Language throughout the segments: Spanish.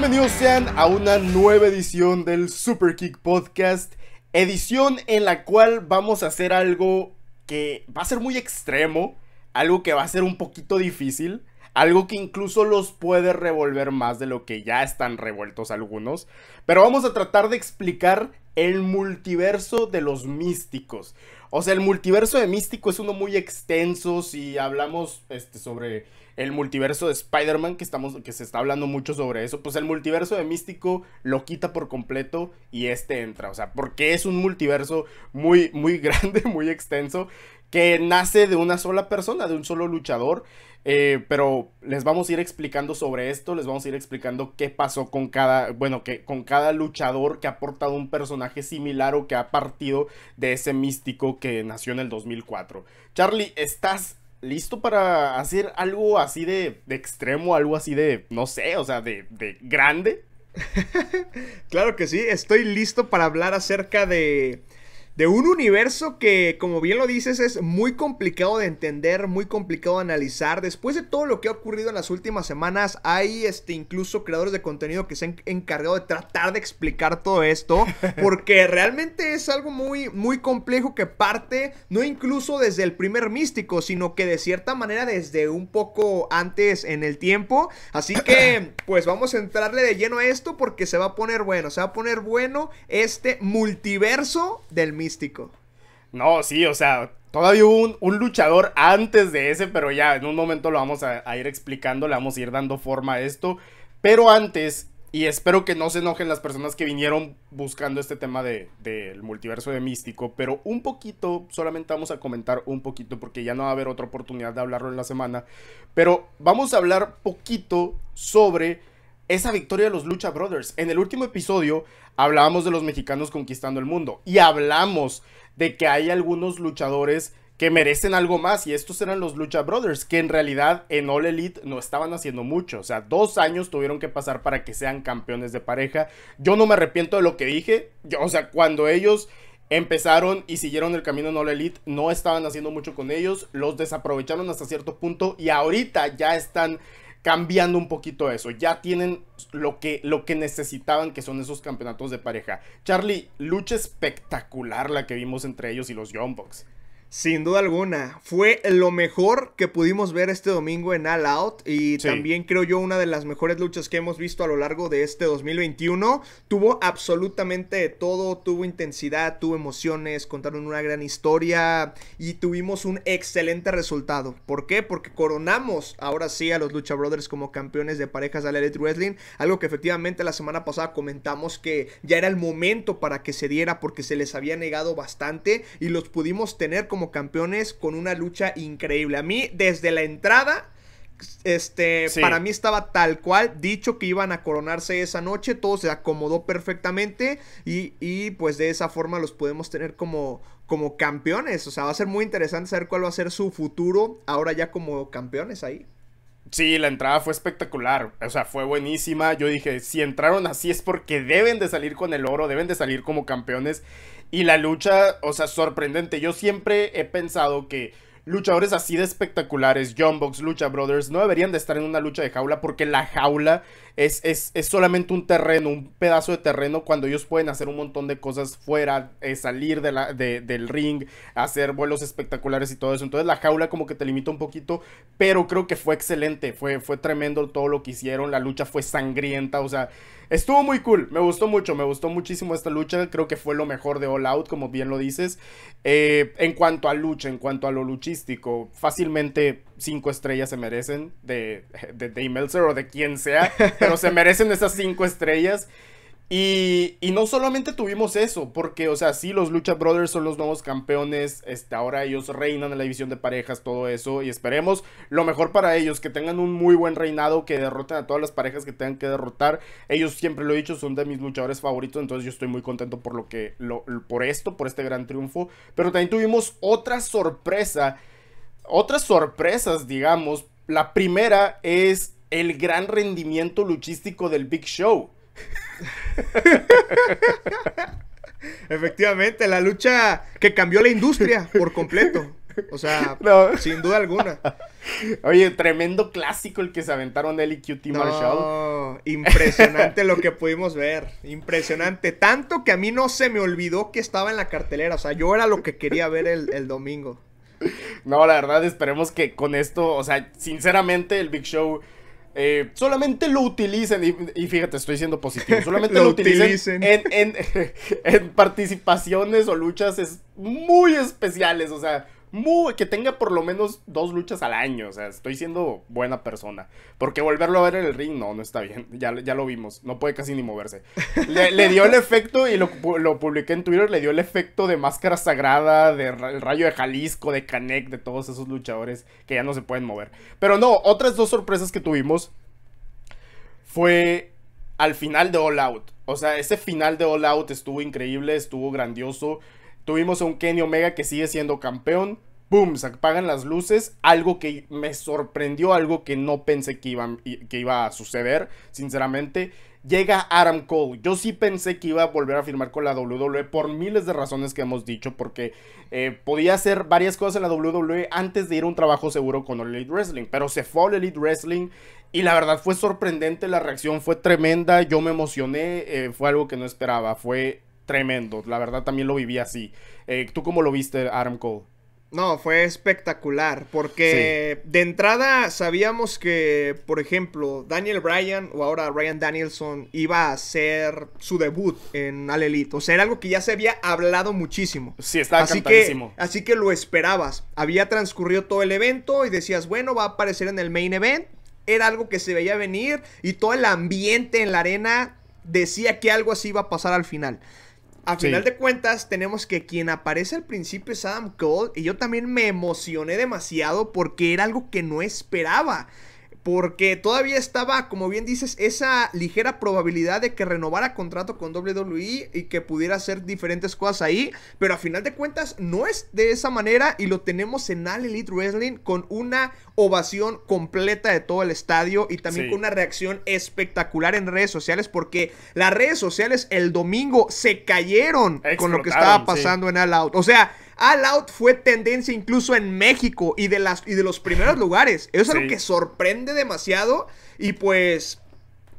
Bienvenidos sean a una nueva edición del Super Kick Podcast, edición en la cual vamos a hacer algo que va a ser muy extremo, algo que va a ser un poquito difícil, algo que incluso los puede revolver más de lo que ya están revueltos algunos, pero vamos a tratar de explicar el multiverso de los místicos. O sea, el multiverso de místico es uno muy extenso si hablamos este, sobre el multiverso de Spider-Man, que, estamos, que se está hablando mucho sobre eso, pues el multiverso de Místico lo quita por completo y este entra, o sea, porque es un multiverso muy, muy grande, muy extenso, que nace de una sola persona, de un solo luchador, eh, pero les vamos a ir explicando sobre esto, les vamos a ir explicando qué pasó con cada, bueno, que con cada luchador que ha portado un personaje similar o que ha partido de ese místico que nació en el 2004. Charlie, estás listo para hacer algo así de, de extremo, algo así de, no sé, o sea, de, de grande. claro que sí, estoy listo para hablar acerca de de un universo que, como bien lo dices, es muy complicado de entender, muy complicado de analizar. Después de todo lo que ha ocurrido en las últimas semanas, hay este, incluso creadores de contenido que se han encargado de tratar de explicar todo esto, porque realmente es algo muy, muy complejo que parte, no incluso desde el primer místico, sino que de cierta manera desde un poco antes en el tiempo. Así que, pues vamos a entrarle de lleno a esto porque se va a poner bueno, se va a poner bueno este multiverso del místico místico. No, sí, o sea, todavía hubo un, luchador antes de ese, pero ya en un momento lo vamos a, ir explicando, le vamos a ir dando forma a esto. Pero antes, y espero que no se enojen las personas que vinieron buscando este tema del de, multiverso de místico, pero un poquito, solamente vamos a comentar un poquito porque ya no va a haber otra oportunidad de hablarlo en la semana, pero vamos a hablar poquito sobre esa victoria de los Lucha Brothers. En el último episodio hablábamos de los mexicanos conquistando el mundo y hablamos de que hay algunos luchadores que merecen algo más y estos eran los Lucha Brothers, que en realidad en All Elite no estaban haciendo mucho, o sea, dos años tuvieron que pasar para que sean campeones de pareja. Yo no me arrepiento de lo que dije, o sea, cuando ellos empezaron y siguieron el camino en All Elite, no estaban haciendo mucho con ellos, los desaprovecharon hasta cierto punto y ahorita ya están cambiando un poquito eso. Ya tienen lo que, lo que necesitaban, que son esos campeonatos de pareja. Charlie, lucha espectacular la que vimos entre ellos y los Young Bucks. Sin duda alguna, fue lo mejor que pudimos ver este domingo en All Out y también creo yo una de las mejores luchas que hemos visto a lo largo de este 2021. Tuvo absolutamente todo, tuvo intensidad, tuvo emociones, contaron una gran historia y tuvimos un excelente resultado. ¿Por qué? Porque coronamos ahora sí a los Lucha Brothers como campeones de parejas de la Elite Wrestling, algo que efectivamente la semana pasada comentamos que ya era el momento para que se diera porque se les había negado bastante y los pudimos tener como como campeones con una lucha increíble. A mí, desde la entrada, este, para mí estaba tal cual dicho que iban a coronarse esa noche, todo se acomodó perfectamente y, y, pues de esa forma los podemos tener como, como campeones. O sea, va a ser muy interesante saber cuál va a ser su futuro ahora ya como campeones ahí. Sí, la entrada fue espectacular, o sea, fue buenísima. Yo dije, si entraron así es porque deben de salir con el oro, deben de salir como campeones. Y la lucha, o sea, sorprendente. Yo siempre he pensado que luchadores así de espectaculares, John Box, Lucha Brothers, no deberían de estar en una lucha de jaula porque la jaula es, solamente un terreno, un pedazo de terreno, cuando ellos pueden hacer un montón de cosas fuera, eh, salir de la, del ring, hacer vuelos espectaculares y todo eso. Entonces la jaula como que te limita un poquito, pero creo que fue excelente, fue, fue tremendo todo lo que hicieron, la lucha fue sangrienta, o sea, estuvo muy cool, me gustó mucho, me gustó muchísimo esta lucha, creo que fue lo mejor de All Out, como bien lo dices. Eh, en cuanto a lucha, en cuanto a lo luchístico, fácilmente cinco estrellas se merecen de, de Dave Meltzer o de quien sea, pero se merecen esas cinco estrellas. Y, y, no solamente tuvimos eso, porque, o sea, sí, los Lucha Brothers son los nuevos campeones, este, ahora ellos reinan en la división de parejas, todo eso, y esperemos lo mejor para ellos, que tengan un muy buen reinado, que derroten a todas las parejas que tengan que derrotar. Ellos, siempre lo he dicho, son de mis luchadores favoritos, entonces yo estoy muy contento por lo que, por esto, por este gran triunfo. Pero también tuvimos otra sorpresa otras sorpresas, digamos. La primera es el gran rendimiento luchístico del Big Show. Efectivamente, la lucha que cambió la industria por completo. O sea, sin duda alguna. Oye, tremendo clásico el que se aventaron él y QT Marshall. Impresionante lo que pudimos ver. Impresionante. Tanto que a mí no se me olvidó que estaba en la cartelera. O sea, yo era lo que quería ver el domingo. No, la verdad, esperemos que con esto, o sea, sinceramente, el Big Show. Eh, solamente lo utilicen, y, fíjate, estoy siendo positivo, solamente lo, utilicen, En, en participaciones o luchas es muy especiales, o sea, muy, que tenga por lo menos dos luchas al año. O sea, estoy siendo buena persona. Porque volverlo a ver en el ring, no, no está bien. Ya, ya lo vimos. No puede casi ni moverse. Le, dio el efecto, y lo, lo, publiqué en Twitter, le dio el efecto de máscara sagrada, de rayo de Jalisco, de Canek, de todos esos luchadores que ya no se pueden mover. Pero no, otras dos sorpresas que tuvimos fue al final de All Out. O sea, ese final de All Out estuvo increíble, estuvo grandioso. Tuvimos a un Kenny Omega que sigue siendo campeón. ¡Boom! Se apagan las luces. Algo que me sorprendió, algo que no pensé que iba, que iba a suceder, sinceramente. Llega Adam Cole. Yo sí pensé que iba a volver a firmar con la WWE por miles de razones que hemos dicho, porque eh, podía hacer varias cosas en la WWE antes de ir a un trabajo seguro con el Elite Wrestling, pero se fue al Elite Wrestling y la verdad fue sorprendente, la reacción fue tremenda, yo me emocioné, eh, fue algo que no esperaba, fue tremendo. La verdad también lo viví así. Eh, ¿Tú cómo lo viste, Adam Cole? No, fue espectacular, porque de entrada sabíamos que, por ejemplo, Daniel Bryan o ahora Ryan Danielson iba a hacer su debut en Al Elite. O sea, era algo que ya se había hablado muchísimo. Sí, estaba así así que lo esperabas. Había transcurrido todo el evento y decías, bueno, va a aparecer en el main event. Era algo que se veía venir y todo el ambiente en la arena decía que algo así iba a pasar al final a final de cuentas, tenemos que quien aparece al principio es Adam Cole. Y yo también me emocioné demasiado porque era algo que no esperaba porque todavía estaba, como bien dices, esa ligera probabilidad de que renovara contrato con WWE y que pudiera hacer diferentes cosas ahí, pero a final de cuentas no es de esa manera y lo tenemos en All Elite Wrestling con una ovación completa de todo el estadio y también con una reacción espectacular en redes sociales porque las redes sociales el domingo se cayeron con lo que estaba pasando en All Out. O sea, All Out fue tendencia incluso en México y de, las, y de los primeros lugares. Eso es lo que sorprende demasiado. Y pues,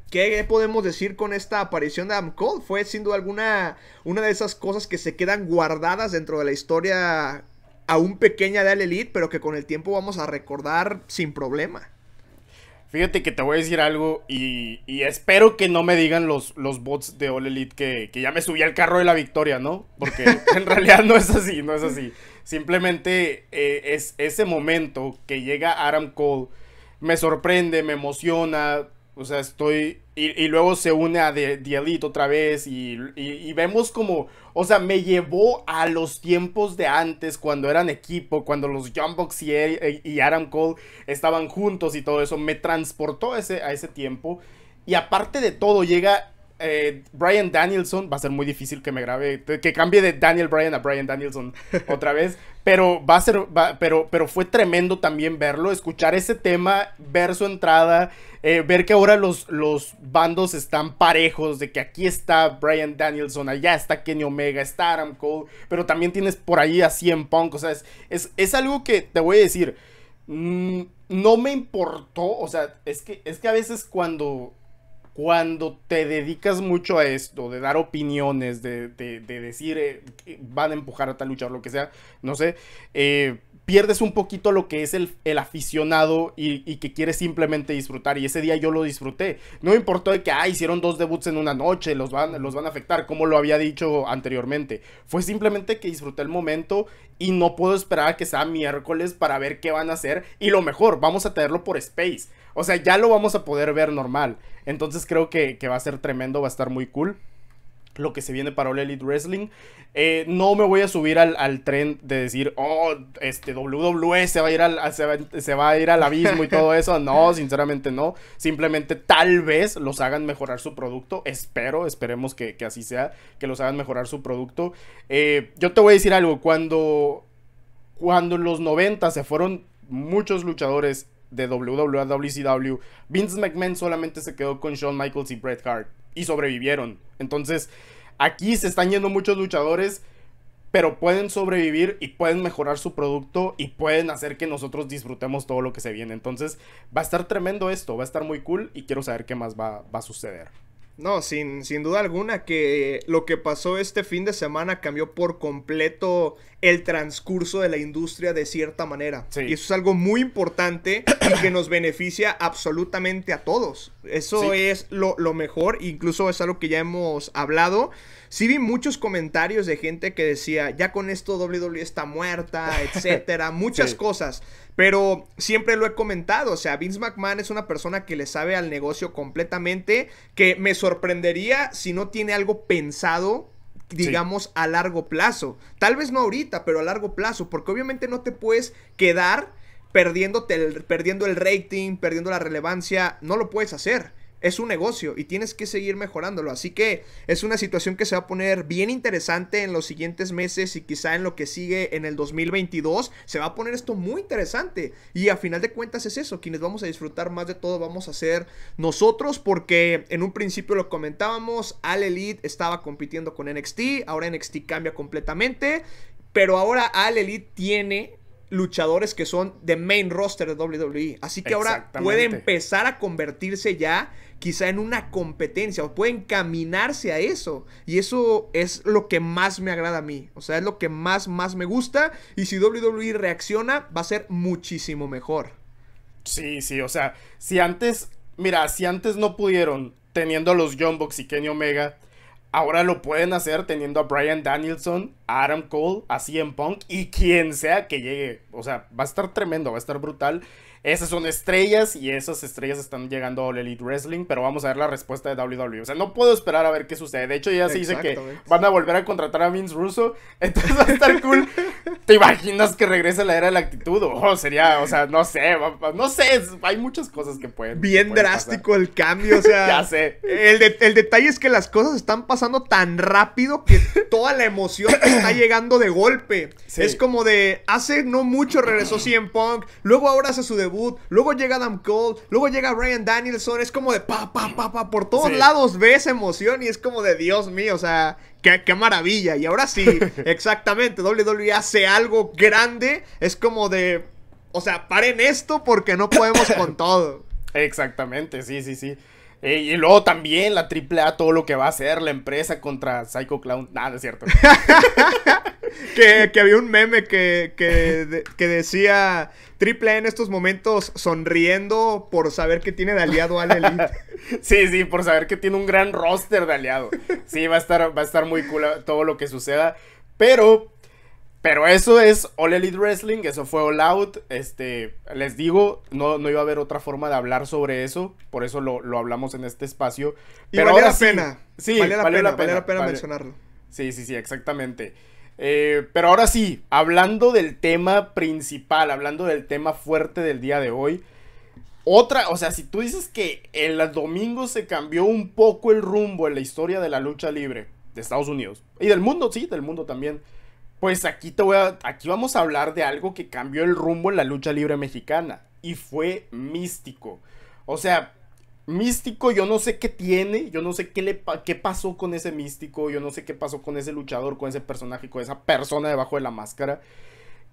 ¿qué podemos decir con esta aparición de Adam Cole? Fue sin duda alguna una de esas cosas que se quedan guardadas dentro de la historia aún pequeña de Al Elite, pero que con el tiempo vamos a recordar sin problema. Fíjate que te voy a decir algo y, espero que no me digan los, los bots de All Elite que, ya me subí al carro de la victoria, ¿no? Porque en realidad no es así, no es así. Simplemente eh, es ese momento que llega Aram Cole, me sorprende, me emociona, o sea, estoy. Y, luego se une a The, Elite otra vez. Y, vemos como. O sea, me llevó a los tiempos de antes, cuando eran equipo, cuando los Jumbox y, eh, y Adam Cole estaban juntos y todo eso. Me transportó a ese, a ese tiempo. Y aparte de todo, llega eh, Brian Danielson, va a ser muy difícil que me grabe, que cambie de Daniel Bryan a Brian Danielson otra vez, pero va a ser, pero, pero fue tremendo también verlo, escuchar ese tema, ver su entrada, eh, ver que ahora los, los bandos están parejos, de que aquí está Brian Danielson, allá está Kenny Omega, está Adam Cole, pero también tienes por ahí a Cien Punk, o sea, es, es, algo que te voy a decir, mm, no me importó, o sea, es que, es que a veces cuando, cuando te dedicas mucho a esto, de dar opiniones, de, de, decir eh, van a empujar a tal luchar, lo que sea, no sé, eh, pierdes un poquito lo que es el, aficionado y, que quiere simplemente disfrutar. Y ese día yo lo disfruté. No me importó de que, ah, hicieron dos debuts en una noche, los van, los van a afectar, como lo había dicho anteriormente. Fue simplemente que disfruté el momento y no puedo esperar que sea miércoles para ver qué van a hacer. Y lo mejor, vamos a tenerlo por Space. O sea, ya lo vamos a poder ver normal. Entonces creo que va a ser tremendo, va a estar muy cool lo que se viene para All Elite Wrestling. Eh, no me voy a subir al, tren de decir, oh, este WWE se va a ir al, se, va, a abismo y todo eso. No, sinceramente no. Simplemente tal vez los hagan mejorar su producto. Espero, esperemos que, así sea, que los hagan mejorar su producto. Eh, yo te voy a decir algo, cuando, cuando en los 90 se fueron muchos luchadores de WWE a WCW, Vince McMahon solamente se quedó con Shawn Michaels y Bret Hart y sobrevivieron. Entonces, aquí se están yendo muchos luchadores, pero pueden sobrevivir y pueden mejorar su producto y pueden hacer que nosotros disfrutemos todo lo que se viene. Entonces, va a estar tremendo esto, va a estar muy cool y quiero saber qué más va, va a suceder. No, sin, sin duda alguna que lo que pasó este fin de semana cambió por completo el transcurso de la industria de cierta manera. Y eso es algo muy importante y que nos beneficia absolutamente a todos. Eso es lo, mejor, incluso es algo que ya hemos hablado. Sí vi muchos comentarios de gente que decía, ya con esto WWE está muerta, etcétera, muchas cosas. Pero siempre lo he comentado, o sea, Vince McMahon es una persona que le sabe al negocio completamente, que me sorprendería si no tiene algo pensado digamos, a largo plazo. Tal vez no ahorita, pero a largo plazo, porque obviamente no te puedes quedar perdiéndote el, perdiendo el rating, perdiendo la relevancia, no lo puedes hacer es un negocio y tienes que seguir mejorándolo. Así que es una situación que se va a poner bien interesante en los siguientes meses y quizá en lo que sigue en el 2022. Se va a poner esto muy interesante. Y a final de cuentas es eso. Quienes vamos a disfrutar más de todo vamos a ser nosotros porque en un principio lo comentábamos. Al Elite estaba compitiendo con NXT. Ahora NXT cambia completamente. Pero ahora Al Elite tiene luchadores que son de main roster de WWE. Así que ahora puede empezar a convertirse ya quizá en una competencia o puede caminarse a eso. Y eso es lo que más me agrada a mí. O sea, es lo que más, más me gusta. Y si WWE reacciona, va a ser muchísimo mejor. Sí, sí, o sea, si antes, mira, si antes no pudieron teniendo a los John Box y Kenny Omega Ahora lo pueden hacer teniendo a Brian Danielson, a Adam Cole, a CM Punk y quien sea que llegue. O sea, va a estar tremendo, va a estar brutal esas son estrellas y esas estrellas están llegando a Elite Wrestling, pero vamos a ver la respuesta de WWE. O sea, no puedo esperar a ver qué sucede. De hecho, ya se dice que van a volver a contratar a Vince Russo, entonces va a estar cool. ¿Te imaginas que regrese la era de la actitud? O oh, sería, o sea, no sé, no sé, hay muchas cosas que pueden. Bien drástico el cambio, o sea. ya sé. El, el detalle es que las cosas están pasando tan rápido que toda la emoción está llegando de golpe. Es como de, hace no mucho regresó CM Punk, luego ahora hace su luego llega Adam Cole, luego llega Ryan Danielson, es como de pa, pa, pa, pa, por todos lados ves emoción y es como de Dios mío, o sea, Qué, qué, maravilla. Y ahora sí, exactamente, WWE hace algo grande. Es como de, o sea, paren esto porque no podemos con todo. Exactamente, sí, sí, sí. Eh, y luego también la AAA, todo lo que va a hacer la empresa contra Psycho Clown. Nada, es cierto. que, había un meme que, que, decía Triple en estos momentos sonriendo por saber que tiene de aliado a la Elite. sí, sí, por saber que tiene un gran roster de aliado. Sí, va a estar, va a estar muy cool todo lo que suceda. Pero pero eso es All Elite Wrestling, eso fue All Out. Este, les digo, no, no iba a haber otra forma de hablar sobre eso, por eso lo, hablamos en este espacio. Pero la pena. Sí, la, pena, la pena mencionarlo. Sí, sí, sí, exactamente. Eh, pero ahora sí, hablando del tema principal, hablando del tema fuerte del día de hoy. Otra, o sea, si tú dices que el domingo se cambió un poco el rumbo en la historia de la lucha libre de Estados Unidos y del mundo, sí, del mundo también. Pues aquí te voy a, aquí vamos a hablar de algo que cambió el rumbo en la lucha libre mexicana y fue místico. O sea, místico yo no sé qué tiene, yo no sé qué le qué pasó con ese místico, yo no sé qué pasó con ese luchador, con ese personaje, con esa persona debajo de la máscara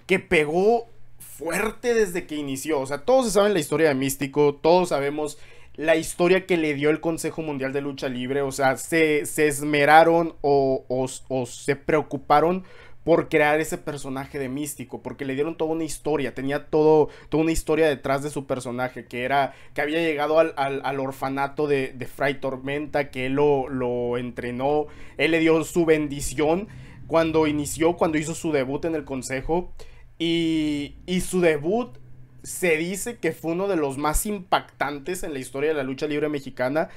que pegó fuerte desde que inició. O sea, todos saben la historia de místico, todos sabemos la historia que le dio el Consejo Mundial de Lucha Libre, o sea, se, esmeraron o, o, o se preocuparon por crear ese personaje de místico, porque le dieron toda una historia, tenía todo, toda una historia detrás de su personaje, que era que había llegado al, orfanato de, Fray Tormenta, que él lo, entrenó, él le dio su bendición cuando inició, cuando hizo su debut en el Consejo, y, su debut se dice que fue uno de los más impactantes en la historia de la lucha libre mexicana,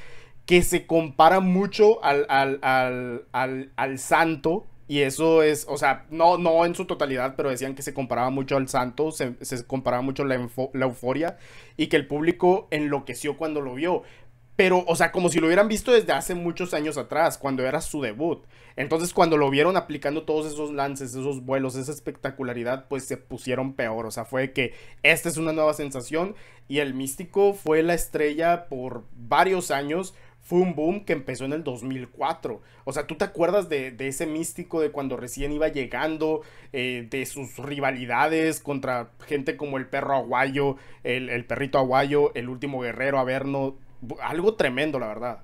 que se compara mucho al, al, al, al santo y eso es, o sea, no, no en su totalidad, pero decían que se comparaba mucho al Santo, se, se comparaba mucho la, la euforia y que el público enloqueció cuando lo vio. Pero, o sea, como si lo hubieran visto desde hace muchos años atrás, cuando era su debut. Entonces, cuando lo vieron aplicando todos esos lances, esos vuelos, esa espectacularidad, pues se pusieron peor. O sea, fue que esta es una nueva sensación y el místico fue la estrella por varios años fue un boom que empezó en el 2004. O sea, ¿tú te acuerdas de, ese místico de cuando recién iba llegando, eh, de sus rivalidades contra gente como el perro aguayo, el, perrito aguayo, el último guerrero Averno? Algo tremendo, la verdad.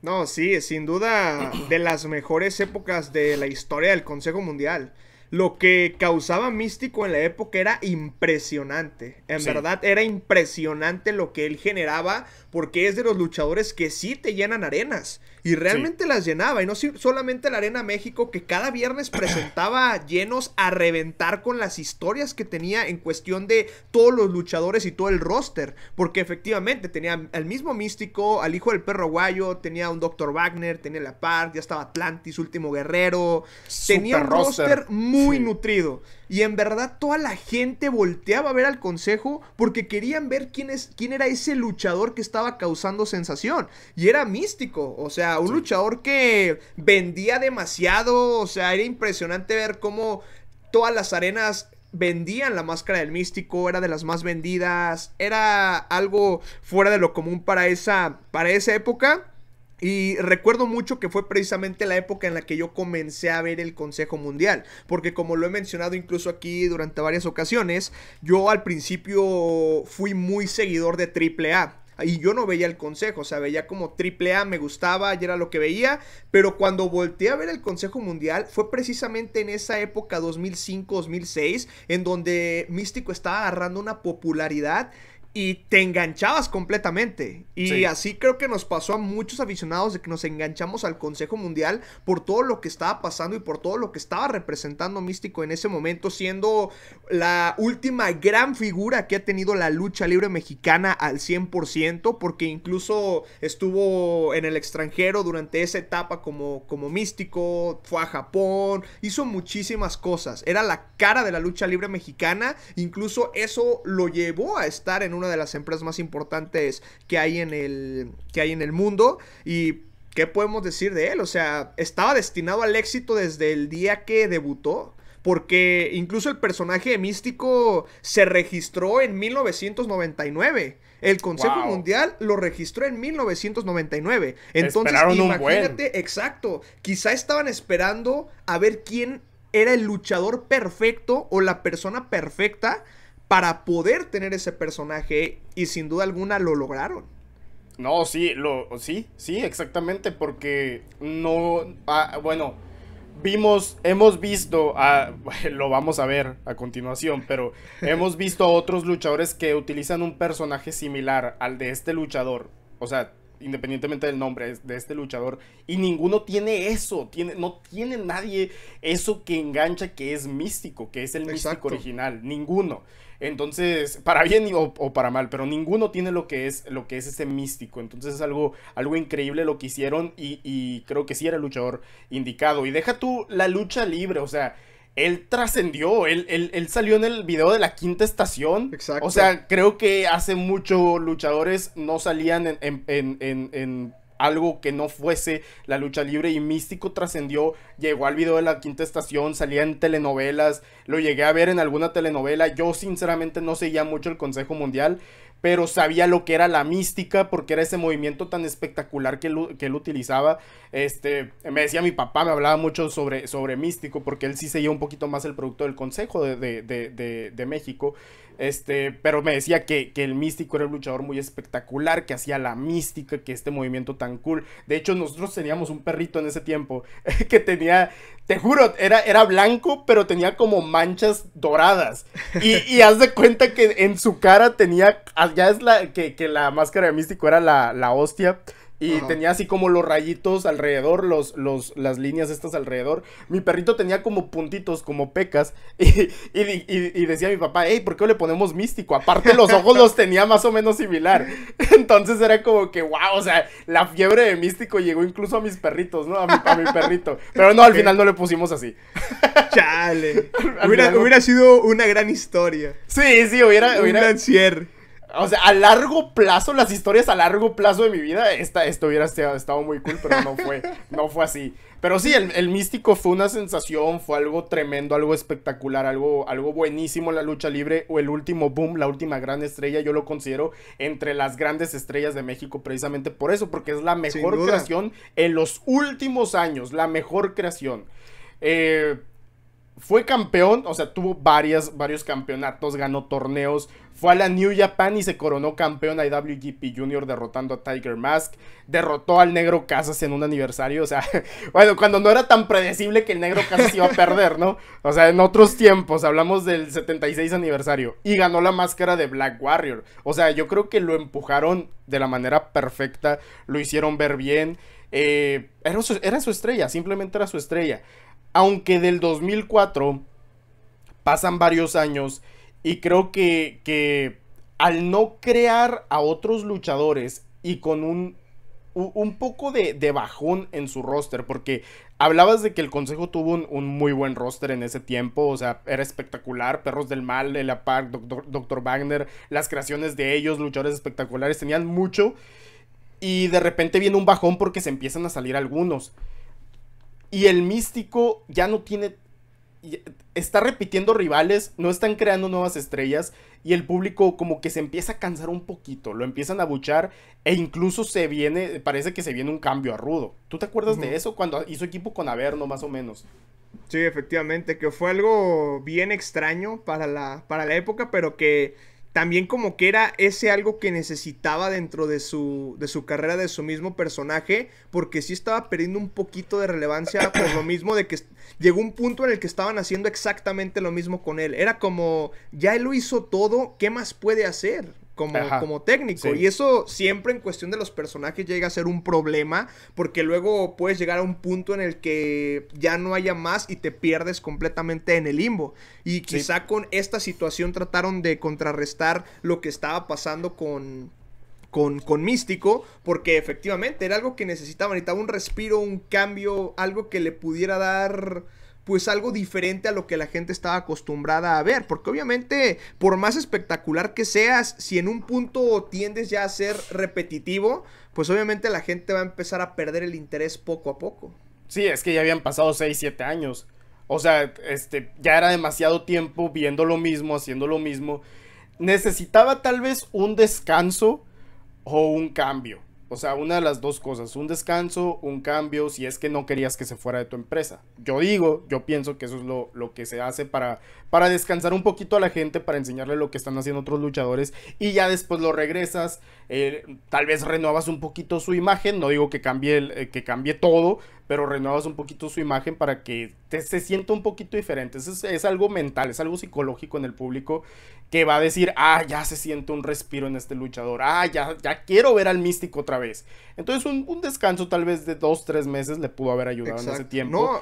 No, sí, sin duda de las mejores épocas de la historia del Consejo Mundial. Lo que causaba místico en la época era impresionante. En verdad era impresionante lo que él generaba porque es de los luchadores que sí te llenan arenas y realmente las llenaba y no solamente la Arena México que cada viernes presentaba llenos a reventar con las historias que tenía en cuestión de todos los luchadores y todo el roster, porque efectivamente tenía al mismo Místico, al hijo del perro guayo, tenía un Dr. Wagner, tenía la Part, ya estaba Atlantis, Último Guerrero, tenía un roster, muy nutrido. Y en verdad toda la gente volteaba a ver al consejo porque querían ver quién, es, quién era ese luchador que estaba causando sensación. Y era místico, o sea, un luchador que vendía demasiado, o sea, era impresionante ver cómo todas las arenas vendían la máscara del místico, era de las más vendidas, era algo fuera de lo común para esa, para esa época. Y recuerdo mucho que fue precisamente la época en la que yo comencé a ver el Consejo Mundial, porque como lo he mencionado incluso aquí durante varias ocasiones, yo al principio fui muy seguidor de AAA. Y yo no veía el consejo, o sea, veía como AAA me gustaba, y era lo que veía, pero cuando volteé a ver el Consejo Mundial fue precisamente en esa época 2005-2006, en donde Místico estaba agarrando una popularidad y te enganchabas completamente. Y así creo que nos pasó a muchos aficionados de que nos enganchamos al Consejo Mundial por todo lo que estaba pasando y por todo lo que estaba representando Místico en ese momento, siendo la última gran figura que ha tenido la lucha libre mexicana al 100%, porque incluso estuvo en el extranjero durante esa etapa como, como Místico, fue a Japón, hizo muchísimas cosas. Era la cara de la lucha libre mexicana, incluso eso lo llevó a estar en una de las empresas más importantes que hay en el, que hay en el mundo y ¿qué podemos decir de él? O sea, estaba destinado al éxito desde el día que debutó. Porque incluso el personaje místico se registró en 1999. El Consejo Mundial lo registró en 1999. Entonces, imagínate, exacto. Quizá estaban esperando a ver quién era el luchador perfecto o la persona perfecta para poder tener ese personaje y sin duda alguna lo lograron. No, sí, lo, sí, sí, exactamente, porque no, ah, bueno, vimos, hemos visto, lo vamos a ver a continuación, pero hemos visto a otros luchadores que utilizan un personaje similar al de este luchador, o sea, independientemente del nombre de este luchador, y ninguno tiene eso, tiene, no tiene nadie eso que engancha que es místico, que es el místico original, ninguno. Entonces, para bien o, para mal, pero ninguno tiene lo que es, lo que es ese místico. Entonces es algo, algo increíble lo que hicieron y, creo que sí era el luchador indicado. Y deja tú la lucha libre, o sea, él trascendió, él, salió en el video de la quinta estación. Exacto. O sea, creo que hace mucho luchadores no salían en, en, en algo que no fuese la lucha libre y Místico trascendió, llegó al video de la quinta estación, salía en telenovelas, lo llegué a ver en alguna telenovela, yo sinceramente no seguía mucho el Consejo Mundial, pero sabía lo que era la mística porque era ese movimiento tan espectacular que él, utilizaba. Este, me decía mi papá, me hablaba mucho sobre, sobre místico porque él sí seguía un poquito más el producto del Consejo de, de, de México. Este, pero me decía que, el místico era un luchador muy espectacular, que hacía la mística, que este movimiento tan cool. De hecho, nosotros teníamos un perrito en ese tiempo que tenía, te juro, era, era blanco, pero tenía como manchas doradas. Y, haz de cuenta que en su cara tenía, ah, ya es la, que, la máscara de místico era la, la hostia y tenía así como los rayitos alrededor, los, los, las líneas estas alrededor. Mi perrito tenía como puntitos, como pecas. Y, decía mi papá, hey, ¿por qué le ponemos místico? Aparte los ojos los tenía más o menos similar. Entonces era como que, wow, o sea, la fiebre de místico llegó incluso a mis perritos, ¿no? A mi, perrito. Pero no, al final no le pusimos así. Chale. hubiera, sido una gran historia. Sí, sí, hubiera... hubiera... Un gran o sea, a largo plazo, las historias a largo plazo de mi vida, esta, esto hubiera estado muy cool, pero no fue, no fue así. Pero sí, el, el, místico fue una sensación, fue algo tremendo, algo espectacular, algo, algo buenísimo en la lucha libre, o el último boom, la última gran estrella, yo lo considero entre las grandes estrellas de México, precisamente por eso, porque es la mejor creación en los últimos años, la mejor creación. Eh, fue campeón, o sea, tuvo varias, varios campeonatos, ganó torneos, fue a la New Japan y se coronó campeón a IWGP Junior derrotando a Tiger Mask, derrotó al Negro Casas en un aniversario, o sea, bueno, cuando no era tan predecible que el Negro Casas iba a perder, ¿no? O sea, en otros tiempos, hablamos del 76 aniversario, y ganó la máscara de Black Warrior, o sea, yo creo que lo empujaron de la manera perfecta, lo hicieron ver bien, eh, era, era su estrella, simplemente era su estrella aunque del 2004 pasan varios años y creo que, al no crear a otros luchadores y con un, un poco de, bajón en su roster, porque hablabas de que el Consejo tuvo un, muy buen roster en ese tiempo, o sea, era espectacular, Perros del Mal, el Park, Doctor, Wagner, las creaciones de ellos, luchadores espectaculares, tenían mucho, y de repente viene un bajón porque se empiezan a salir algunos. Y el místico ya no tiene... Está repitiendo rivales, no están creando nuevas estrellas y el público como que se empieza a cansar un poquito, lo empiezan a buchar e incluso se viene, parece que se viene un cambio a Rudo. ¿Tú te acuerdas de eso cuando hizo equipo con Averno más o menos? Sí, efectivamente, que fue algo bien extraño para la, para la época, pero que también como que era ese algo que necesitaba dentro de su, de su carrera, de su mismo personaje, porque sí estaba perdiendo un poquito de relevancia por lo mismo de que llegó un punto en el que estaban haciendo exactamente lo mismo con él. Era como, ya él lo hizo todo, ¿qué más puede hacer? como, técnico. Y eso siempre en cuestión de los personajes llega a ser un problema, porque luego puedes llegar a un punto en el que ya no haya más y te pierdes completamente en el limbo. Y quizá con esta situación trataron de contrarrestar lo que estaba pasando con, con, con, Místico, porque efectivamente era algo que necesitaba, necesitaba un respiro, un cambio, algo que le pudiera dar pues algo diferente a lo que la gente estaba acostumbrada a ver, porque obviamente por más espectacular que seas, si en un punto tiendes ya a ser repetitivo, pues obviamente la gente va a empezar a perder el interés poco a poco. Sí, es que ya habían pasado 6, 7 años. O sea, este, ya era demasiado tiempo viendo lo mismo, haciendo lo mismo. Necesitaba tal vez un descanso o un cambio. O sea, una de las dos cosas, un descanso, un cambio, si es que no querías que se fuera de tu empresa. Yo digo, yo pienso que eso es lo, que se hace para, para descansar un poquito a la gente, para enseñarle lo que están haciendo otros luchadores y ya después lo regresas, eh, tal vez renovas un poquito su imagen, no digo que cambie, eh, que cambie todo, pero renuevas un poquito su imagen para que se sienta un poquito diferente. Es, algo mental, es algo psicológico en el público que va a decir, ah, ya se siente un respiro en este luchador, ah, ya, ya quiero ver al místico otra vez. Entonces un, descanso tal vez de dos, tres meses le pudo haber ayudado en ese tiempo. No.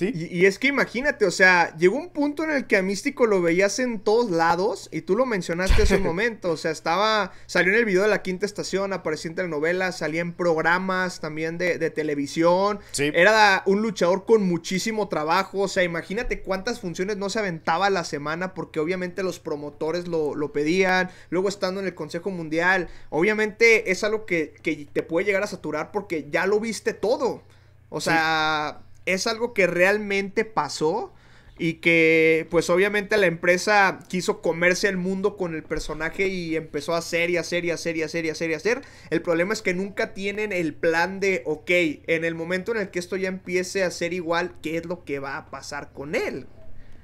Y, es que imagínate, o sea, llegó un punto en el que a Místico lo veías en todos lados y tú lo mencionaste hace un momento, o sea, estaba, salió en el video de la quinta estación, aparecía en telenovelas, salía en programas también de, televisión, era un luchador con muchísimo trabajo, o sea, imagínate cuántas funciones no se aventaba la semana porque obviamente los promotores lo, lo, pedían, luego estando en el Consejo Mundial, obviamente es algo que, te puede llegar a saturar porque ya lo viste todo, o sea es algo que realmente pasó y que pues obviamente la empresa quiso comerse el mundo con el personaje y empezó a hacer y hacer y hacer y hacer y hacer y hacer. El problema es que nunca tienen el plan de, ok, en el momento en el que esto ya empiece a ser igual, ¿qué es lo que va a pasar con él?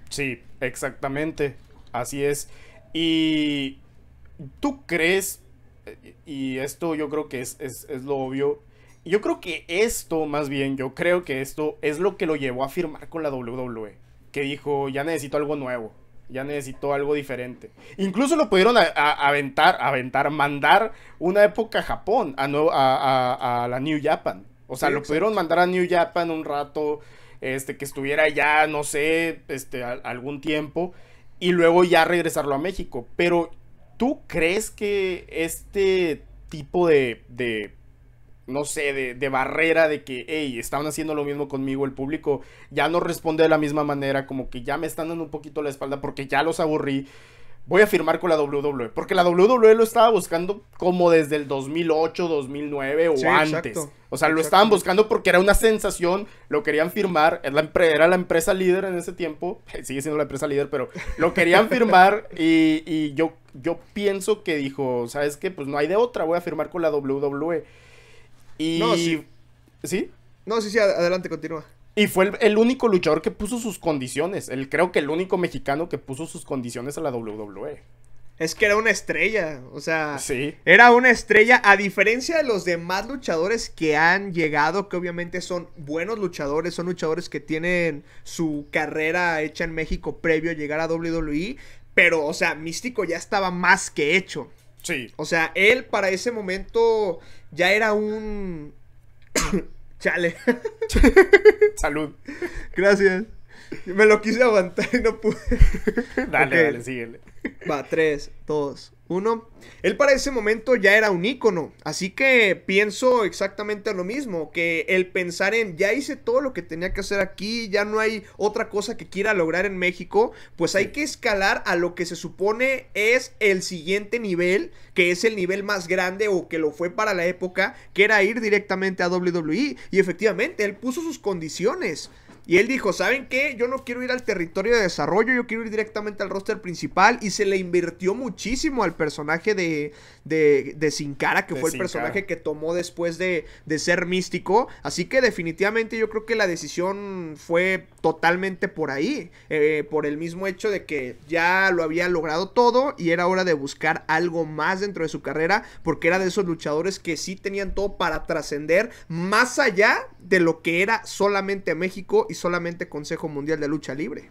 Sí, exactamente, así es. Y tú crees, eh, y esto yo creo que es, es lo obvio, yo creo que esto, más bien, yo creo que esto es lo que lo llevó a firmar con la WWE. Que dijo, ya necesito algo nuevo. Ya necesito algo diferente. Incluso lo pudieron aventar, aventar, mandar una época a Japón, a, a, a la New Japan. O sea, lo pudieron mandar a New Japan un rato, este, que estuviera ya, no sé, este, algún tiempo, y luego ya regresarlo a México. Pero, ¿tú crees que este tipo de no sé, de, de, barrera de que, hey, estaban haciendo lo mismo conmigo, el público ya no responde de la misma manera, como que ya me están dando un poquito la espalda porque ya los aburrí. Voy a firmar con la WWE, porque la WWE lo estaba buscando como desde el 2008, 2009 o antes. O sea, lo estaban buscando porque era una sensación, lo querían firmar, era la empresa líder en ese tiempo, sigue siendo la empresa líder, pero lo querían firmar y, yo, yo pienso que dijo, ¿sabes qué? Pues no hay de otra, voy a firmar con la WWE. No, sí. ¿Sí? No, sí, sí, adelante, continúa. Y fue el, único luchador que puso sus condiciones. creo que el único mexicano que puso sus condiciones a la WWE. Es que era una estrella, o sea, sí. era una estrella a diferencia de los demás luchadores que han llegado, que obviamente son buenos luchadores, son luchadores que tienen su carrera hecha en México previo a llegar a WWE, pero o sea, Místico ya estaba más que hecho. Sí. O sea, él para ese momento ya era un... Chale. Salud. Gracias. Me lo quise aguantar y no pude. Dale, dale, síguele. Va, tres, dos... Uno, él para ese momento ya era un ícono, así que pienso exactamente lo mismo, que el pensar en ya hice todo lo que tenía que hacer aquí, ya no hay otra cosa que quiera lograr en México, pues hay que escalar a lo que se supone es el siguiente nivel, que es el nivel más grande o que lo fue para la época, que era ir directamente a WWE, y efectivamente él puso sus condiciones. Y él dijo, ¿saben qué? Yo no quiero ir al territorio de desarrollo, yo quiero ir directamente al roster principal. Y se le invirtió muchísimo al personaje de, de, de Sin Cara, que fue el personaje que tomó después de, de ser místico. Así que definitivamente yo creo que la decisión fue totalmente por ahí. Eh, por el mismo hecho de que ya lo había logrado todo y era hora de buscar algo más dentro de su carrera, porque era de esos luchadores que sí tenían todo para trascender más allá de lo que era solamente México y solamente Consejo Mundial de Lucha Libre.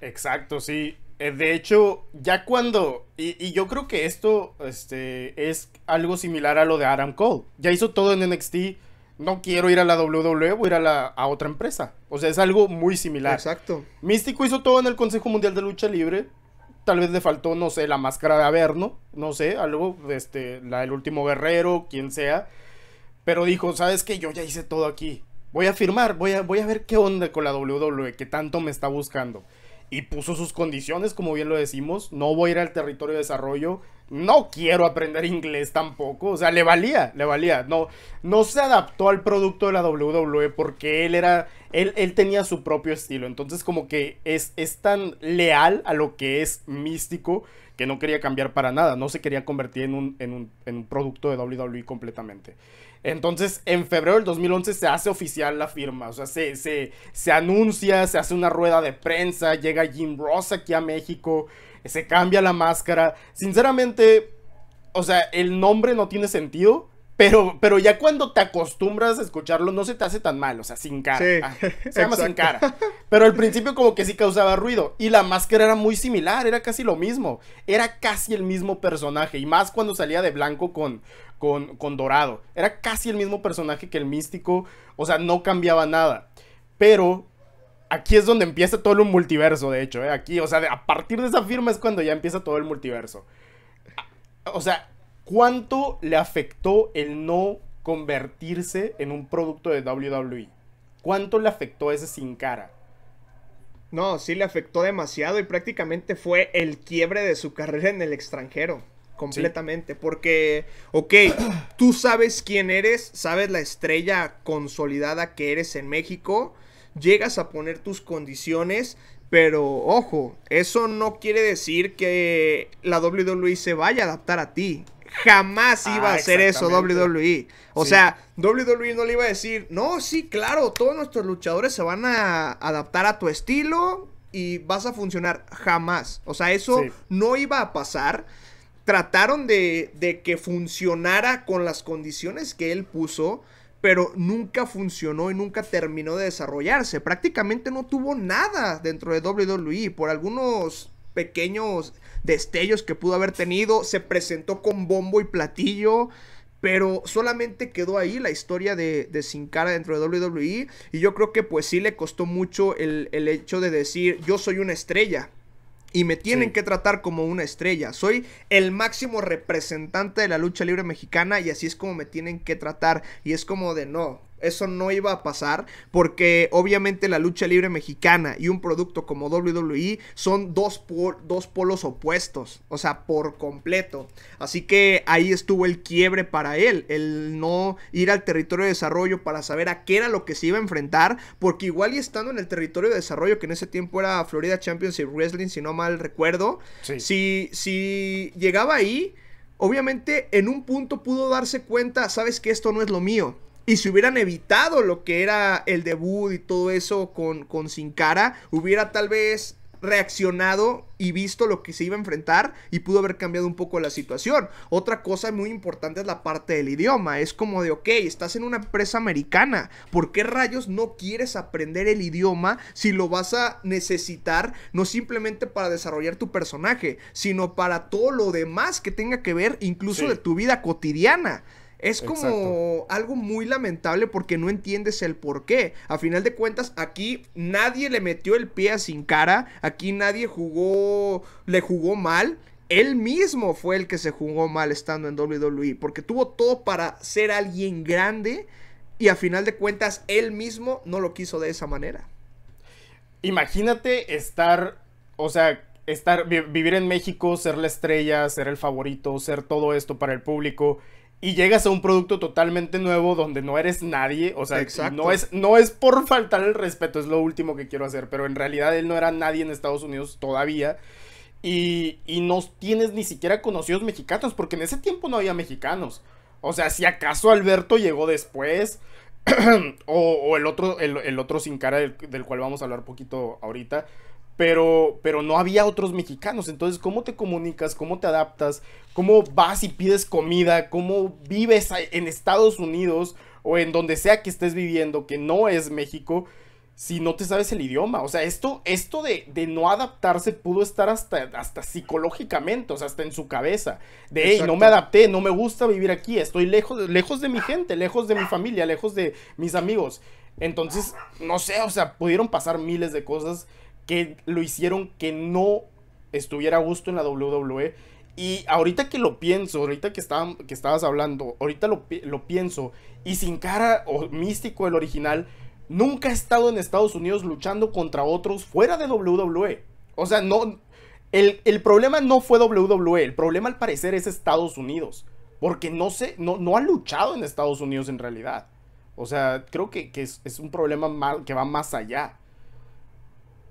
Exacto, sí. Eh, de hecho, ya cuando. Y, yo creo que esto este, es algo similar a lo de Adam Cole. Ya hizo todo en NXT. No quiero ir a la WWE, voy a ir a, la, otra empresa. O sea, es algo muy similar. Exacto. Místico hizo todo en el Consejo Mundial de Lucha Libre. Tal vez le faltó, no sé, la máscara de Averno. No sé, algo, este, la último guerrero, quien sea. Pero dijo, ¿sabes qué? Yo ya hice todo aquí voy a firmar, voy a, voy a ver qué onda con la WWE, que tanto me está buscando. Y puso sus condiciones, como bien lo decimos, no voy a ir al territorio de desarrollo, no quiero aprender inglés tampoco, o sea, le valía, le valía, no, no se adaptó al producto de la WWE porque él era, él, él tenía su propio estilo, entonces como que es, es tan leal a lo que es místico que no quería cambiar para nada, no se quería convertir en un, en un producto de WWE completamente. Entonces, en febrero del 2011 se hace oficial la firma, o sea, se, anuncia, se hace una rueda de prensa, llega Jim Ross aquí a México, se cambia la máscara. Sinceramente, o sea, el nombre no tiene sentido. Pero, pero ya cuando te acostumbras a escucharlo, no se te hace tan mal, o sea, sin cara. Ah, se llama sin cara. Pero al principio como que sí causaba ruido. Y la máscara era muy similar, era casi lo mismo. Era casi el mismo personaje. Y más cuando salía de blanco con, con, con dorado. Era casi el mismo personaje que el místico. O sea, no cambiaba nada. Pero aquí es donde empieza todo el multiverso, de hecho. Eh, aquí, o sea, a partir de esa firma es cuando ya empieza todo el multiverso. O sea, ¿Cuánto le afectó el no convertirse en un producto de WWE? ¿Cuánto le afectó ese sin cara? No, sí le afectó demasiado y prácticamente fue el quiebre de su carrera en el extranjero. Completamente. Porque, ok, tú sabes quién eres, sabes la estrella consolidada que eres en México, llegas a poner tus condiciones, pero ojo, eso no quiere decir que la WWE se vaya a adaptar a ti jamás ah, iba a hacer eso WWE. E. O sea, WWE no le iba a decir, no, sí, claro, todos nuestros luchadores se van a adaptar a tu estilo y vas a funcionar. Jamás. O sea, eso no iba a pasar. Trataron de, de que funcionara con las condiciones que él puso pero nunca funcionó y nunca terminó de desarrollarse. Prácticamente no tuvo nada dentro de WWE. Por algunos pequeños destellos que pudo haber tenido, se presentó con bombo y platillo, pero solamente quedó ahí la historia de, de Sin Cara dentro de WWE y yo creo que pues sí le costó mucho el, hecho de decir yo soy una estrella. Y me tienen que tratar como una estrella. Soy el máximo representante de la lucha libre mexicana y así es como me tienen que tratar. Y es como de no, eso no iba a pasar porque obviamente la lucha libre mexicana y un producto como WWE son dos, polos opuestos, o sea, por completo. Así que ahí estuvo el quiebre para él, el no ir al territorio de desarrollo para saber a qué era lo que se iba a enfrentar, porque igual y estando en el territorio de desarrollo, que en ese tiempo era Florida Championship Wrestling, si no mal recuerdo, si, si llegaba ahí... Obviamente en un punto pudo darse cuenta, sabes que esto no es lo mío, y si hubieran evitado lo que era el debut y todo eso con, con Sin Cara, hubiera tal vez reaccionado y visto lo que se iba a enfrentar y pudo haber cambiado un poco la situación. Otra cosa muy importante es la parte del idioma. Es como de, ok, estás en una empresa americana. ¿Por qué rayos no quieres aprender el idioma si lo vas a necesitar no simplemente para desarrollar tu personaje, sino para todo lo demás que tenga que ver incluso de tu vida cotidiana? Es como algo muy lamentable porque no entiendes el por qué. A final de cuentas, aquí nadie le metió el pie a Sin Cara, aquí nadie jugó, le jugó mal. Él mismo fue el que se jugó mal estando en WWE porque tuvo todo para ser alguien grande y a final de cuentas él mismo no lo quiso de esa manera. Imagínate estar, o sea, estar vivir en México, ser la estrella, ser el favorito, ser todo esto para el público y llegas a un producto totalmente nuevo donde no eres nadie, o sea, no es no es por faltar el respeto, es lo último que quiero hacer, pero en realidad él no era nadie en Estados Unidos todavía. Y, no tienes ni siquiera conocidos mexicanos, porque en ese tiempo no había mexicanos. O sea, si acaso Alberto llegó después, o, el otro, el, otro sin cara del, del, cual vamos a hablar poquito ahorita pero, pero no había otros mexicanos. Entonces, ¿cómo te comunicas? ¿Cómo te adaptas? ¿Cómo vas y pides comida? ¿Cómo vives en Estados Unidos o en donde sea que estés viviendo, que no es México, si no te sabes el idioma? O sea, esto, esto de, no adaptarse pudo estar hasta, hasta psicológicamente, o sea, hasta en su cabeza. De, hey, no me adapté, no me gusta vivir aquí, estoy lejos, lejos de mi gente, lejos de mi familia, lejos de mis amigos. Entonces, no sé, o sea, pudieron pasar miles de cosas que lo hicieron que no estuviera a gusto en la WWE. Y ahorita que lo pienso, ahorita que, que estabas hablando, ahorita lo, pienso, y sin cara o místico el original, nunca ha estado en Estados Unidos luchando contra otros fuera de WWE. O sea, no. El, problema no fue WWE, el problema al parecer es Estados Unidos. Porque no sé no, no ha luchado en Estados Unidos en realidad. O sea, creo que, es, es, un problema mal, que va más allá.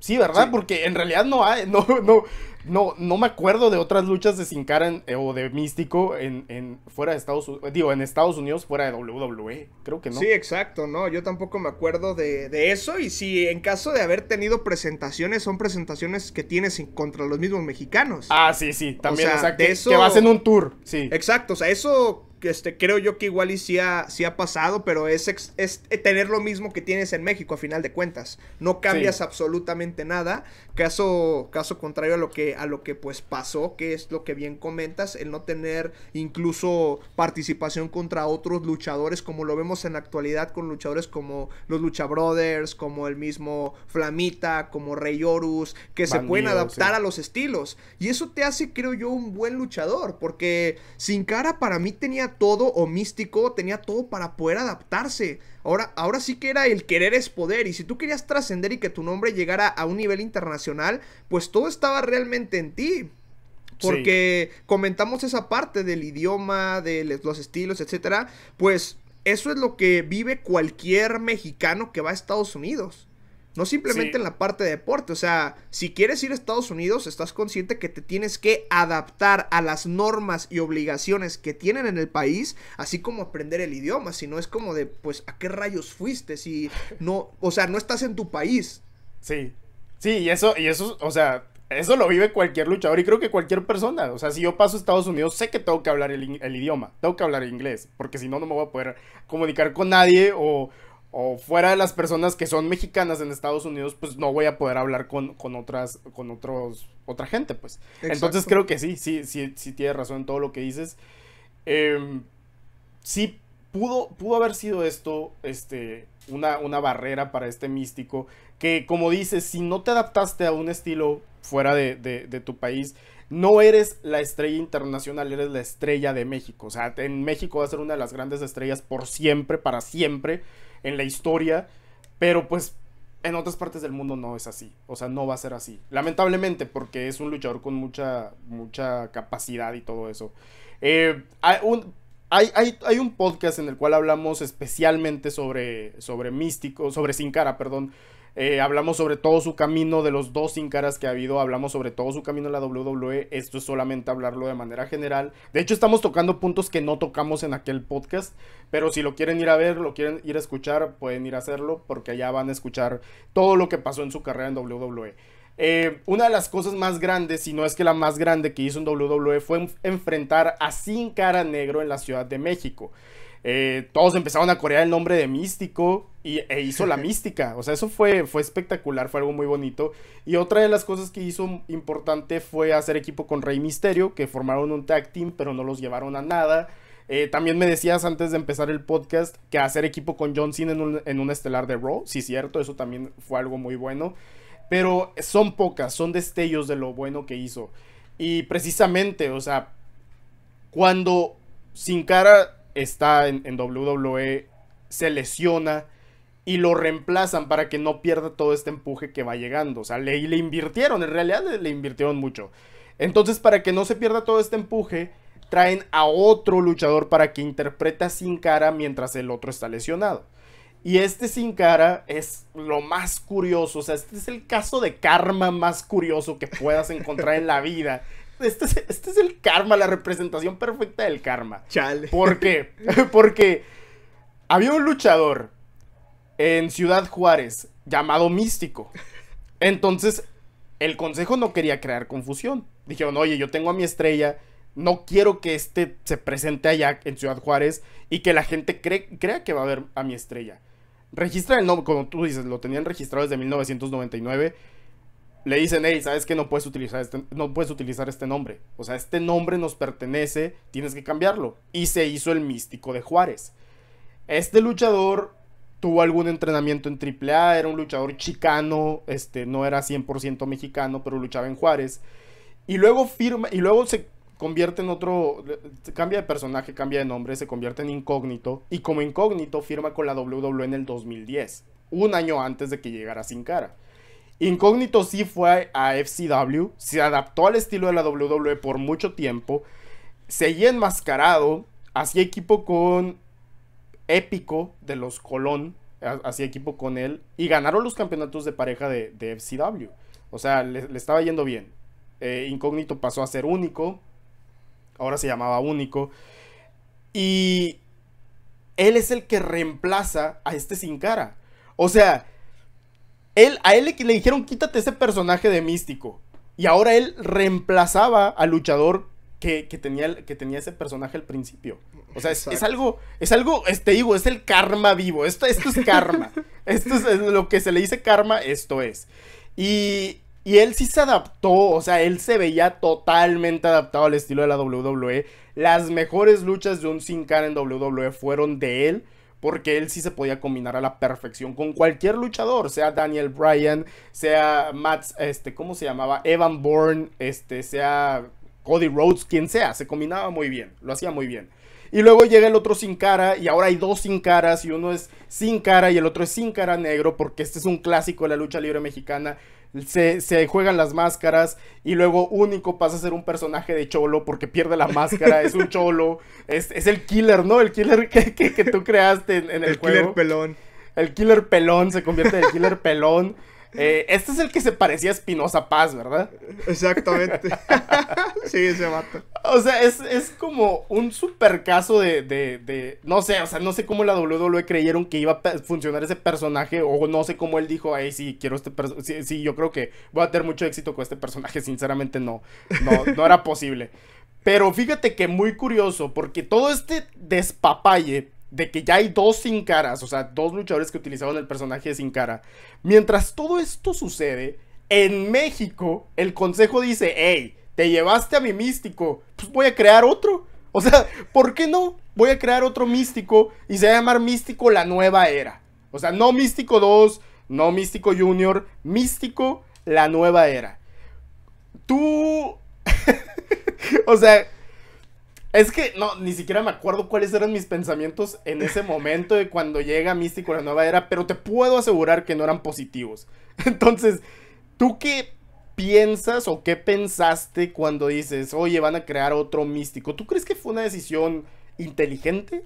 Sí, ¿verdad? Porque en realidad no hay, no, no, no, no me acuerdo de otras luchas de Sin Cara eh, o de Místico en, en, fuera de Estados Unidos, digo, en Estados Unidos fuera de WWE, creo que no. Sí, exacto, no, yo tampoco me acuerdo de, de eso y si en caso de haber tenido presentaciones, son presentaciones que tienes contra los mismos mexicanos. Ah, sí, sí, también, o exacto, eso... que vas en un tour, sí. Exacto, o sea, eso este, creo yo que igual y sí ha, pasado, pero es, eh, tener lo mismo que tienes en México a final de cuentas. No cambias absolutamente nada. Caso, caso contrario a lo que, a lo que pues pasó, que es lo que bien comentas, el no tener incluso participación contra otros luchadores, como lo vemos en la actualidad con luchadores como los Lucha Brothers, como el mismo Flamita, como Rey Horus, que se pueden adaptar a los estilos. Y eso te hace, creo yo, un buen luchador, porque sin cara para mí tenía todo, o místico, tenía todo para poder adaptarse. Ahora, ahora sí que era el querer es poder, y si tú querías trascender y que tu nombre llegara a un nivel internacional, pues todo estaba realmente en ti. Porque comentamos esa parte del idioma, de los estilos, etcétera. Pues eso es lo que vive cualquier mexicano que va a Estados Unidos. No simplemente en la parte de deporte. O sea, si quieres ir a Estados Unidos, estás consciente que te tienes que adaptar a las normas y obligaciones que tienen en el país, así como aprender el idioma. Si no es como de, pues, ¿a qué rayos fuiste? Si no, o sea, no estás en tu país. Sí. Sí, y eso, y eso, o sea, eso lo vive cualquier luchador y creo que cualquier persona. O sea, si yo paso a Estados Unidos, sé que tengo que hablar el idioma, tengo que hablar inglés, porque si no, no me voy a poder comunicar con nadie o, o fuera de las personas que son mexicanas en Estados Unidos, pues no voy a poder hablar con, otras, con otros, otra gente, pues. Entonces creo que sí, sí, sí, sí tienes razón en todo lo que dices. Em, sí pudo, pudo haber sido esto, este, una, una barrera para este místico, que como dices, si no te adaptaste a un estilo fuera de, de tu país, no eres la estrella internacional, eres la estrella de México. O sea, en México va a ser una de las grandes estrellas por siempre, para siempre en la historia, pero pues en otras partes del mundo no es así, o sea, no va a ser así. Lamentablemente, porque es un luchador con mucha, mucha capacidad y todo eso. Eh, hay, un, hay, hay, hay, un podcast en el cual hablamos especialmente sobre, sobre Místico, sobre Sin Cara, perdón, eh, hablamos sobre todo su camino de los dos sin caras que ha habido. Hablamos sobre todo su camino en la WWE. Esto es solamente hablarlo de manera general. De hecho, estamos tocando puntos que no tocamos en aquel podcast. Pero si lo quieren ir a ver, lo quieren ir a escuchar, pueden ir a hacerlo. Porque allá van a escuchar todo lo que pasó en su carrera en WWE. Eh, una de las cosas más grandes, si no es que la más grande que hizo en WWE, fue enfrentar a Sin Cara Negro en la Ciudad de México. Eh, todos empezaron a corear el nombre de Místico y, e hizo la mística. O sea, eso fue, fue espectacular, fue algo muy bonito. Y otra de las cosas que hizo importante fue hacer equipo con Rey Misterio, que formaron un tag team, pero no los llevaron a nada. Eh, también me decías antes de empezar el podcast que hacer equipo con John Cena en un, en un estelar de Raw, sí cierto, eso también fue algo muy bueno. Pero son pocas, son destellos de lo bueno que hizo. Y precisamente, o sea, cuando Sin Cara está en, WWE, se lesiona y lo reemplazan para que no pierda todo este empuje que va llegando. O sea, le, invirtieron, en realidad le, invirtieron mucho. Entonces, para que no se pierda todo este empuje, traen a otro luchador para que interpreta sin cara mientras el otro está lesionado. Y este sin cara es lo más curioso, o sea, este es el caso de karma más curioso que puedas encontrar en la vida. Este, este es, el karma, la representación perfecta del karma. ¿Por qué? Porque había un luchador en Ciudad Juárez llamado Místico. Entonces, el consejo no quería crear confusión. Dijeron, oye, yo tengo a mi estrella, no quiero que este se presente allá en Ciudad Juárez y que la gente cree, crea que va a ver a mi estrella. Registra el nombre, como tú dices, lo tenían registrado desde 1999 le dicen, hey, ¿sabes que No puedes utilizar este, no puedes utilizar este nombre. O sea, este nombre nos pertenece, tienes que cambiarlo. Y se hizo el místico de Juárez. Este luchador tuvo algún entrenamiento en AAA, era un luchador chicano, este, no era 100% mexicano, pero luchaba en Juárez. Y luego firma, y luego se convierte en otro, cambia de personaje, cambia de nombre, se convierte en incógnito. Y como incógnito firma con la WWE en el 2010, un año antes de que llegara Sin Cara. Incógnito sí fue a FCW, se adaptó al estilo de la WWE por mucho tiempo, seguía enmascarado, hacía equipo con Épico de los Colón, hacía equipo con él y ganaron los campeonatos de pareja de, FCW. O sea, le, estaba yendo bien. Eh, Incógnito pasó a ser único, ahora se llamaba único. Y él es el que reemplaza a este sin cara. O sea, él, a él le, dijeron quítate ese personaje de místico. Y ahora él reemplazaba al luchador que, tenía, que tenía ese personaje al principio. O sea, es, algo, es algo, este digo, es el karma vivo. Esto, esto es karma. esto es, lo que se le dice karma, esto es. Y, él sí se adaptó, o sea, él se veía totalmente adaptado al estilo de la WWE. Las mejores luchas de un Sin Cara en WWE fueron de él porque él sí se podía combinar a la perfección con cualquier luchador, sea Daniel Bryan, sea Matt, este, ¿cómo se llamaba? Evan Bourne, este, sea Cody Rhodes, quien sea, se combinaba muy bien, lo hacía muy bien. Y luego llega el otro sin cara y ahora hay dos sin caras y uno es sin cara y el otro es sin cara negro porque este es un clásico de la lucha libre mexicana se, juegan las máscaras y luego Único pasa a ser un personaje de cholo porque pierde la máscara, es un cholo, es, es el killer, ¿no? El killer que, que, tú creaste en, el, juego. El killer pelón. El killer pelón se convierte en el killer pelón. Eh, este es el que se parecía a Espinosa Paz, ¿verdad? Exactamente. sí, ese vato. O sea, es, como un super caso de, No sé, o sea, no sé cómo la WWE creyeron que iba a funcionar ese personaje. O no sé cómo él dijo, ay, sí, quiero este personaje. Sí, yo creo que voy a tener mucho éxito con este personaje. Sinceramente, no. No, no era posible. Pero fíjate que muy curioso, porque todo este despapalle de que ya hay dos sin caras, o sea, dos luchadores que utilizaban el personaje sin cara. Mientras todo esto sucede, en México el consejo dice, hey, te llevaste a mi místico, pues voy a crear otro. O sea, ¿por qué no? Voy a crear otro místico y se va a llamar Místico la Nueva Era. O sea, no Místico 2, no Místico Junior, Místico la Nueva Era. Tú... o sea, es que no, ni siquiera me acuerdo cuáles eran mis pensamientos en ese momento de cuando llega Místico la nueva era, pero te puedo asegurar que no eran positivos. Entonces, ¿tú qué piensas o qué pensaste cuando dices, oye, van a crear otro Místico? ¿Tú crees que fue una decisión inteligente?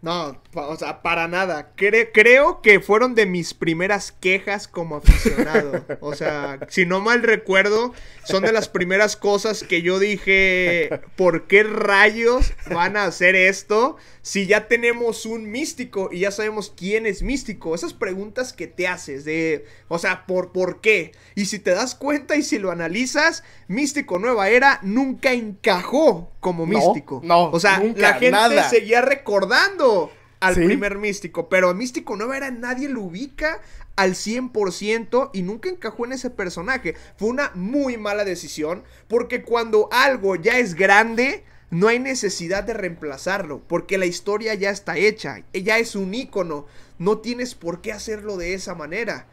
No, o sea, para nada. creo que fueron de mis primeras quejas como aficionado. O sea, si no mal recuerdo, son de las primeras cosas que yo dije, ¿por qué rayos van a hacer esto si ya tenemos un místico y ya sabemos quién es místico? Esas preguntas que te haces de, o sea, ¿por, por qué? Y si te das cuenta y si lo analizas, Místico Nueva Era nunca encajó como místico. No, o sea, la gente seguía recordando al primer místico, pero místico no era, nadie lo ubica al 100% y nunca encajó en ese personaje. Fue una muy mala decisión porque cuando algo ya es grande, no hay necesidad de reemplazarlo, porque la historia ya está hecha, ella es un ícono, no tienes por qué hacerlo de esa manera.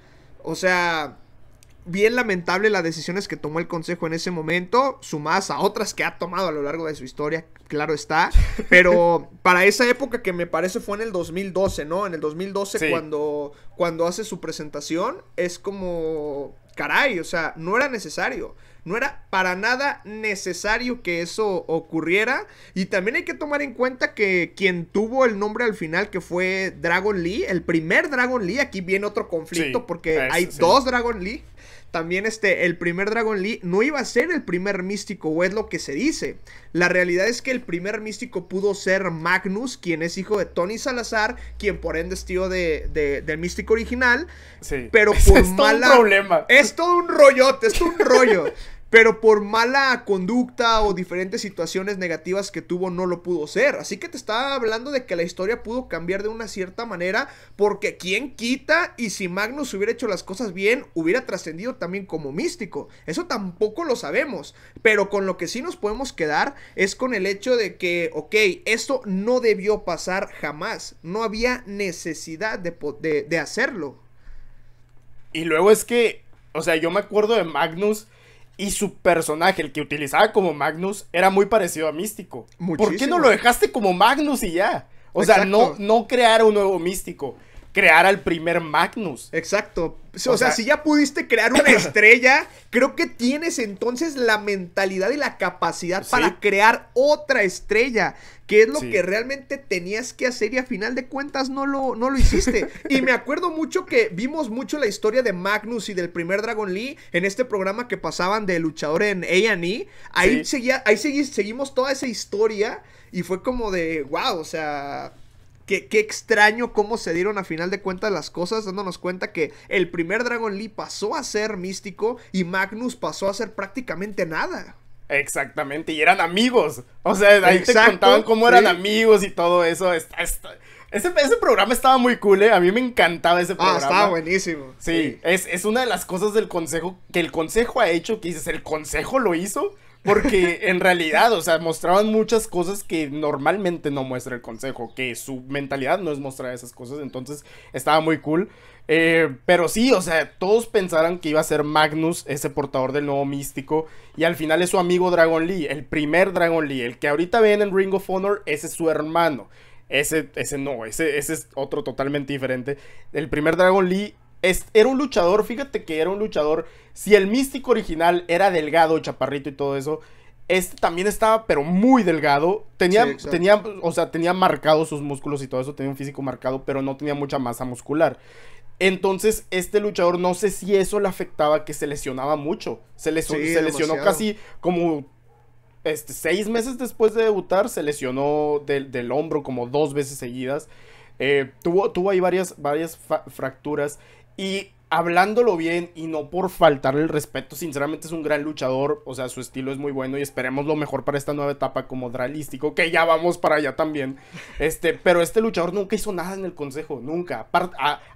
O sea, bien lamentable las decisiones que tomó el Consejo en ese momento, sumadas a otras que ha tomado a lo largo de su historia, claro está, pero para esa época que me parece fue en el 2012, ¿no? En el 2012 cuando, cuando hace su presentación, es como, caray, o sea, no era necesario. No era para nada necesario que eso ocurriera. Y también hay que tomar en cuenta que quien tuvo el nombre al final, que fue Dragon Lee, el primer Dragon Lee, aquí viene otro conflicto porque hay dos Dragon Lee también este, el primer Dragon Lee no iba a ser el primer místico, o es lo que se dice. La realidad es que el primer místico pudo ser Magnus, quien es hijo de Tony Salazar, quien por ende es tío de, del místico original. Pero por es mala. problema. Es todo un rollote, es todo un rollo. pero por mala conducta o diferentes situaciones negativas que tuvo no lo pudo ser. Así que te estaba hablando de que la historia pudo cambiar de una cierta manera porque quien quita y si Magnus hubiera hecho las cosas bien hubiera trascendido también como místico. Eso tampoco lo sabemos, pero con lo que sí nos podemos quedar es con el hecho de que, ok, esto no debió pasar jamás, no había necesidad de, de hacerlo. Y luego es que, o sea, yo me acuerdo de Magnus y su personaje, el que utilizaba como Magnus, era muy parecido a Místico. ¿Por qué no lo dejaste como Magnus y ya? O sea, no, no crear un nuevo Místico crear al primer Magnus. Exacto. O, sea, si ya pudiste crear una estrella, creo que tienes entonces la mentalidad y la capacidad para crear otra estrella, que es lo que realmente tenías que hacer y a final de cuentas no lo, no lo hiciste. y me acuerdo mucho que vimos mucho la historia de Magnus y del primer Dragon Lee en este programa que pasaban de luchador en A&E. Ahí, seguía, ahí seguimos toda esa historia y fue como de, wow, o sea Qué, extraño cómo se dieron a final de cuentas las cosas, dándonos cuenta que el primer Dragon Lee pasó a ser místico y Magnus pasó a ser prácticamente nada. Exactamente, y eran amigos. O sea, ahí Exacto, contaban cómo eran amigos y todo eso. ese, ese, programa estaba muy cool, ¿eh? A mí me encantaba ese programa. Ah, estaba buenísimo. Sí, Es, es, una de las cosas del consejo, que el consejo ha hecho, que dices, el consejo lo hizo. Porque en realidad, o sea, mostraban muchas cosas que normalmente no muestra el consejo, que su mentalidad no es mostrar esas cosas, entonces estaba muy cool. Eh, pero sí, o sea, todos pensaron que iba a ser Magnus, ese portador del nuevo místico, y al final es su amigo Dragon Lee, el primer Dragon Lee, el que ahorita ven en Ring of Honor, ese es su hermano. Ese, ese no, ese, ese es otro totalmente diferente. El primer Dragon Lee era un luchador, fíjate que era un luchador. Si el místico original era delgado, chaparrito y todo eso, este también estaba, pero muy delgado. Tenía, tenía, o sea, tenía marcados sus músculos y todo eso, tenía un físico marcado, pero no tenía mucha masa muscular. Entonces, este luchador, no sé si eso le afectaba, que se lesionaba mucho. Se, lesionó casi como este, seis meses después de debutar, se lesionó del, hombro como dos veces seguidas. Eh, tuvo, tuvo ahí varias, varias fracturas. Y hablándolo bien y no por faltarle el respeto, sinceramente es un gran luchador, o sea, su estilo es muy bueno y esperemos lo mejor para esta nueva etapa como dralístico, que ya vamos para allá también. Este, pero este luchador nunca hizo nada en el consejo, nunca.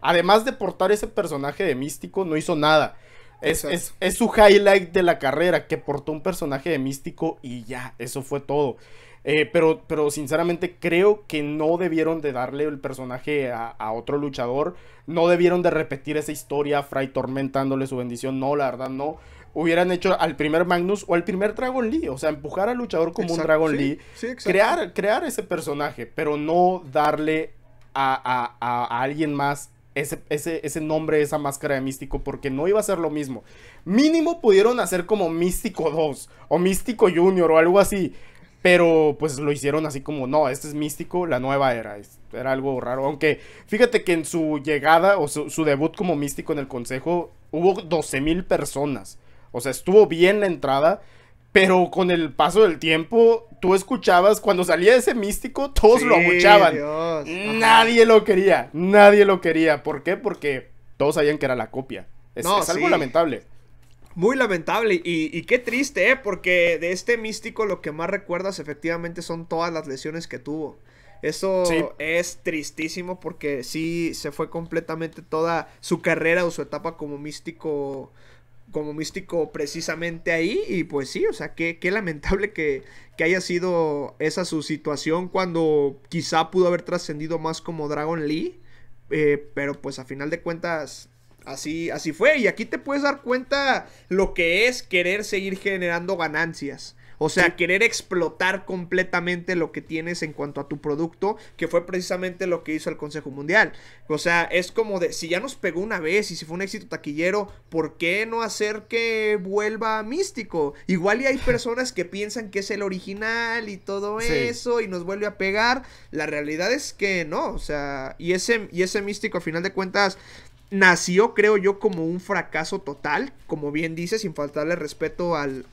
además de portar ese personaje de místico, no hizo nada. Es, es, es su highlight de la carrera, que portó un personaje de místico y ya, eso fue todo. Eh, pero, pero sinceramente creo que no debieron de darle el personaje a, otro luchador. No debieron de repetir esa historia, Fray tormentándole su bendición. No, la verdad, no. Hubieran hecho al primer Magnus o al primer Dragon Lee. O sea, empujar al luchador como un Dragon Lee. crear, crear ese personaje, pero no darle a, alguien más ese, ese, ese, nombre, esa máscara de místico, porque no iba a ser lo mismo. Mínimo pudieron hacer como Místico 2 o Místico Junior o algo así. Pero pues lo hicieron así como, no, este es místico, la nueva era. Era algo raro. Aunque fíjate que en su llegada o su, debut como místico en el consejo hubo 12.000 personas. O sea, estuvo bien la entrada. Pero con el paso del tiempo, tú escuchabas, cuando salía ese místico, todos lo abuchaban. Nadie lo quería, nadie lo quería. ¿Por qué? Porque todos sabían que era la copia. Es, es algo lamentable. Muy lamentable y, qué triste, ¿eh? porque de este místico lo que más recuerdas efectivamente son todas las lesiones que tuvo. Eso es tristísimo porque sí se fue completamente toda su carrera o su etapa como místico, como místico precisamente ahí. Y pues sí, o sea, qué, qué lamentable que, haya sido esa su situación cuando quizá pudo haber trascendido más como Dragon Lee. Eh, pero pues a final de cuentas Así, así fue. Y aquí te puedes dar cuenta lo que es querer seguir generando ganancias. O sea, querer explotar completamente lo que tienes en cuanto a tu producto, que fue precisamente lo que hizo el Consejo Mundial. O sea, es como de, si ya nos pegó una vez y si fue un éxito taquillero, ¿por qué no hacer que vuelva místico? Igual y hay personas que piensan que es el original y todo eso y nos vuelve a pegar. La realidad es que no, o sea, y ese, y ese místico a final de cuentas nació, creo yo, como un fracaso total, como bien dice, sin faltarle respeto al,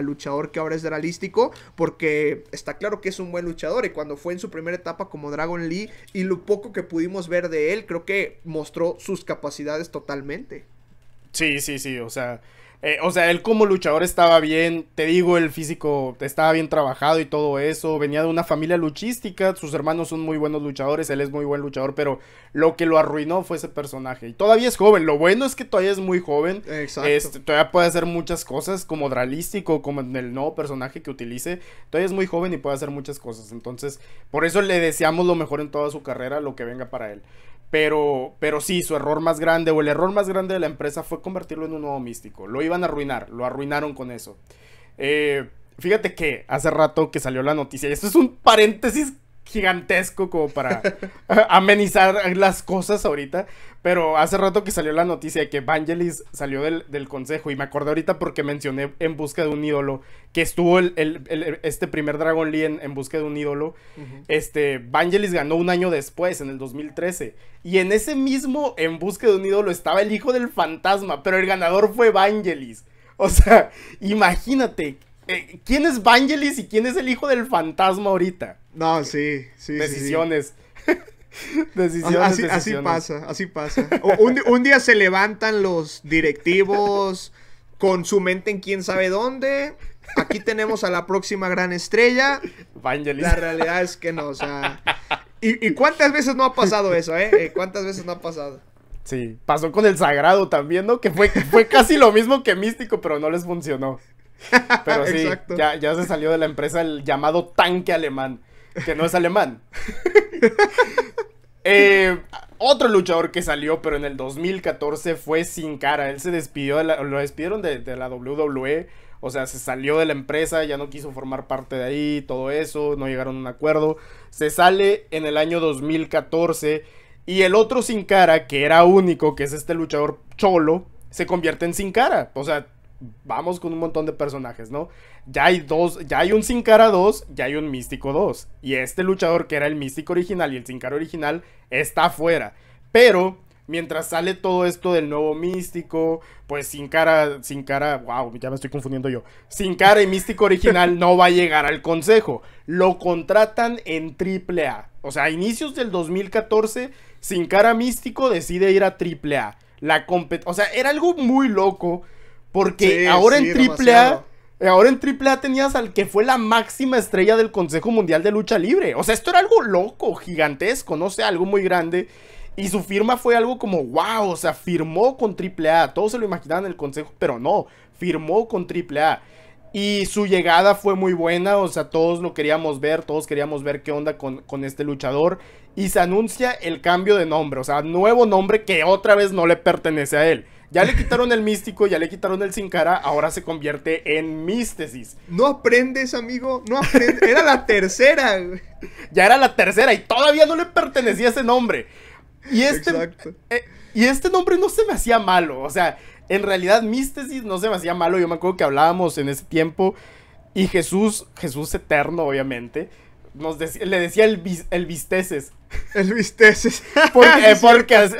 luchador que ahora es dralístico, porque está claro que es un buen luchador y cuando fue en su primera etapa como Dragon Lee y lo poco que pudimos ver de él, creo que mostró sus capacidades totalmente. Sí, sí, sí, o sea, eh, o sea, él como luchador estaba bien, te digo, el físico estaba bien trabajado y todo eso, venía de una familia luchística, sus hermanos son muy buenos luchadores, él es muy buen luchador, pero lo que lo arruinó fue ese personaje. Y todavía es joven, lo bueno es que todavía es muy joven, este, todavía puede hacer muchas cosas como dralístico, como en el nuevo personaje que utilice, todavía es muy joven y puede hacer muchas cosas. Entonces, por eso le deseamos lo mejor en toda su carrera, lo que venga para él. Pero, sí, su error más grande o el error más grande de la empresa fue convertirlo en un nuevo místico. Lo iban a arruinar, lo arruinaron con eso. Eh, fíjate que hace rato que salió la noticia, y esto es un paréntesis gigantesco como para amenizar las cosas ahorita. Pero hace rato que salió la noticia de que Vangelis salió del, consejo. Y me acordé ahorita porque mencioné en busca de un ídolo. Que estuvo el, este primer Dragon Lee en, en busca de un ídolo. Este Vangelis ganó un año después, en el 2013. Y en ese mismo en busca de un ídolo estaba el hijo del fantasma. Pero el ganador fue Vangelis. O sea, imagínate eh, ¿quién es Vangelis y quién es el hijo del fantasma ahorita? No, sí, sí. Decisiones. Decisiones, así, pasa, así pasa. Un, día se levantan los directivos con su mente en quién sabe dónde. Aquí tenemos a la próxima gran estrella. Vangelis. La realidad es que no, o sea. ¿Y, cuántas veces no ha pasado eso, eh? eh? ¿Cuántas veces no ha pasado? Sí, pasó con el Sagrado también, ¿no? Que fue, fue casi lo mismo que Místico, pero no les funcionó. Pero sí, ya, se salió de la empresa el llamado tanque alemán, que no es alemán. Eh, otro luchador que salió, pero en el 2014 fue sin cara. Él se despidió, lo despidieron de, de, la WWE. O sea, se salió de la empresa, ya no quiso formar parte de ahí, todo eso, no llegaron a un acuerdo. Se sale en el año 2014 y el otro sin cara, que era único, que es este luchador cholo, se convierte en sin cara. O sea, vamos con un montón de personajes, ¿no? Ya hay dos, ya hay un Sin Cara 2, ya hay un Místico 2. Y este luchador que era el Místico original y el Sin Cara original está afuera Pero mientras sale todo esto del nuevo místico, pues sin cara, sin cara, wow, ya me estoy confundiendo yo. Sin cara y místico original no va a llegar al consejo. Lo contratan en AAA. O sea, a inicios del 2014, sin cara místico decide ir a AAA. La o sea, era algo muy loco porque ahora, en en AAA, ahora en Triple A tenías al que fue la máxima estrella del Consejo Mundial de Lucha Libre. O sea, esto era algo loco, gigantesco, no sé, algo muy grande. Y su firma fue algo como, wow, o sea, firmó con AAA. Todos se lo imaginaban en el consejo, pero no, firmó con AAA. Y su llegada fue muy buena, o sea, todos lo queríamos ver, todos queríamos ver qué onda con este luchador. Y se anuncia el cambio de nombre, o sea, nuevo nombre que otra vez no le pertenece a él. Ya le quitaron el místico, ya le quitaron el sin cara, ahora se convierte en místesis. No aprendes, amigo, no aprendes. Era la tercera. Ya era la tercera y todavía no le pertenecía ese nombre. Y este, eh, y este nombre no se me hacía malo. O sea, en realidad místesis no se me hacía malo. Yo me acuerdo que hablábamos en ese tiempo y Jesús, Jesús eterno, obviamente, nos le decía el, el visteces el visteces. Eh,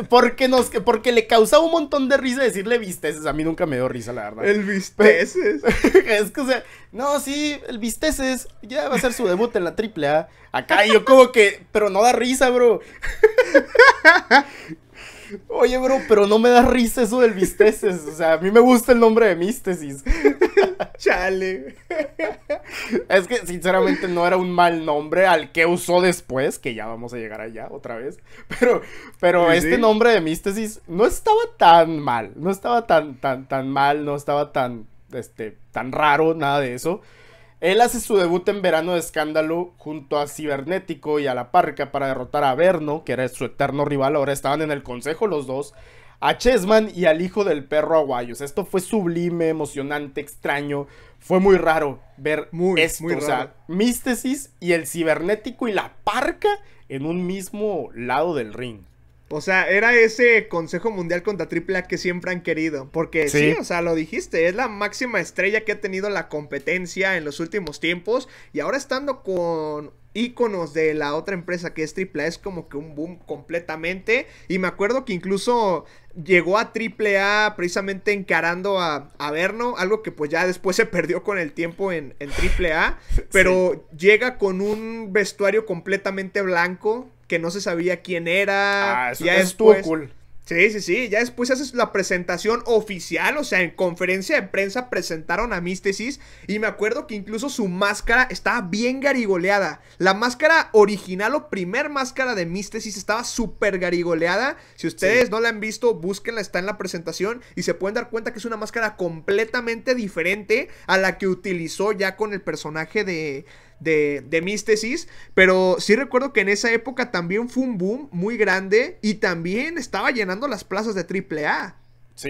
porque, porque, le causaba un montón de risa decirle visteces. A mí nunca me dio risa, la verdad. El visteces. es que, o sea, no, sí, el visteces. Ya va a ser su debut en la triple A. Acá yo como que, pero no da risa, bro. Oye, bro, pero no me da risa eso del Místesis, O sea, a mí me gusta el nombre de Místesis. Chale. es que, sinceramente, no era un mal nombre al que usó después, que ya vamos a llegar allá otra vez. Pero, pero este nombre de Místesis no estaba tan mal. No estaba tan, tan, tan mal. No estaba tan, este, tan raro, nada de eso. Él hace su debut en verano de escándalo junto a Cibernético y a La Parca para derrotar a Verno, que era su eterno rival, ahora estaban en el consejo los dos, a Chessman y al hijo del perro Aguayos. Esto fue sublime, emocionante, extraño. Fue muy raro ver muy, Muy Místesis y el Cibernético y La Parca en un mismo lado del ring. O sea, era ese Consejo Mundial contra AAA que siempre han querido. Porque ¿Sí? o sea, lo dijiste, es la máxima estrella que ha tenido la competencia en los últimos tiempos. Y ahora estando con íconos de la otra empresa que es AAA es como que un boom completamente. Y me acuerdo que incluso llegó a AAA precisamente encarando a, a algo que pues ya después se perdió con el tiempo en, AAA, pero llega con un vestuario completamente blanco, que no se sabía quién era. Ah, ya es cool. Sí, sí, sí. Ya después haces la presentación oficial, o sea, en conferencia de prensa presentaron a Místesis y me acuerdo que incluso su máscara estaba bien garigoleada. La máscara original o primer máscara de Místesis estaba súper garigoleada. Si ustedes no la han visto, búsquenla, está en la presentación y se pueden dar cuenta que es una máscara completamente diferente a la que utilizó ya con el personaje de, de, de pero sí recuerdo que en esa época también fue un boom muy grande y también estaba llenando las plazas de AAA.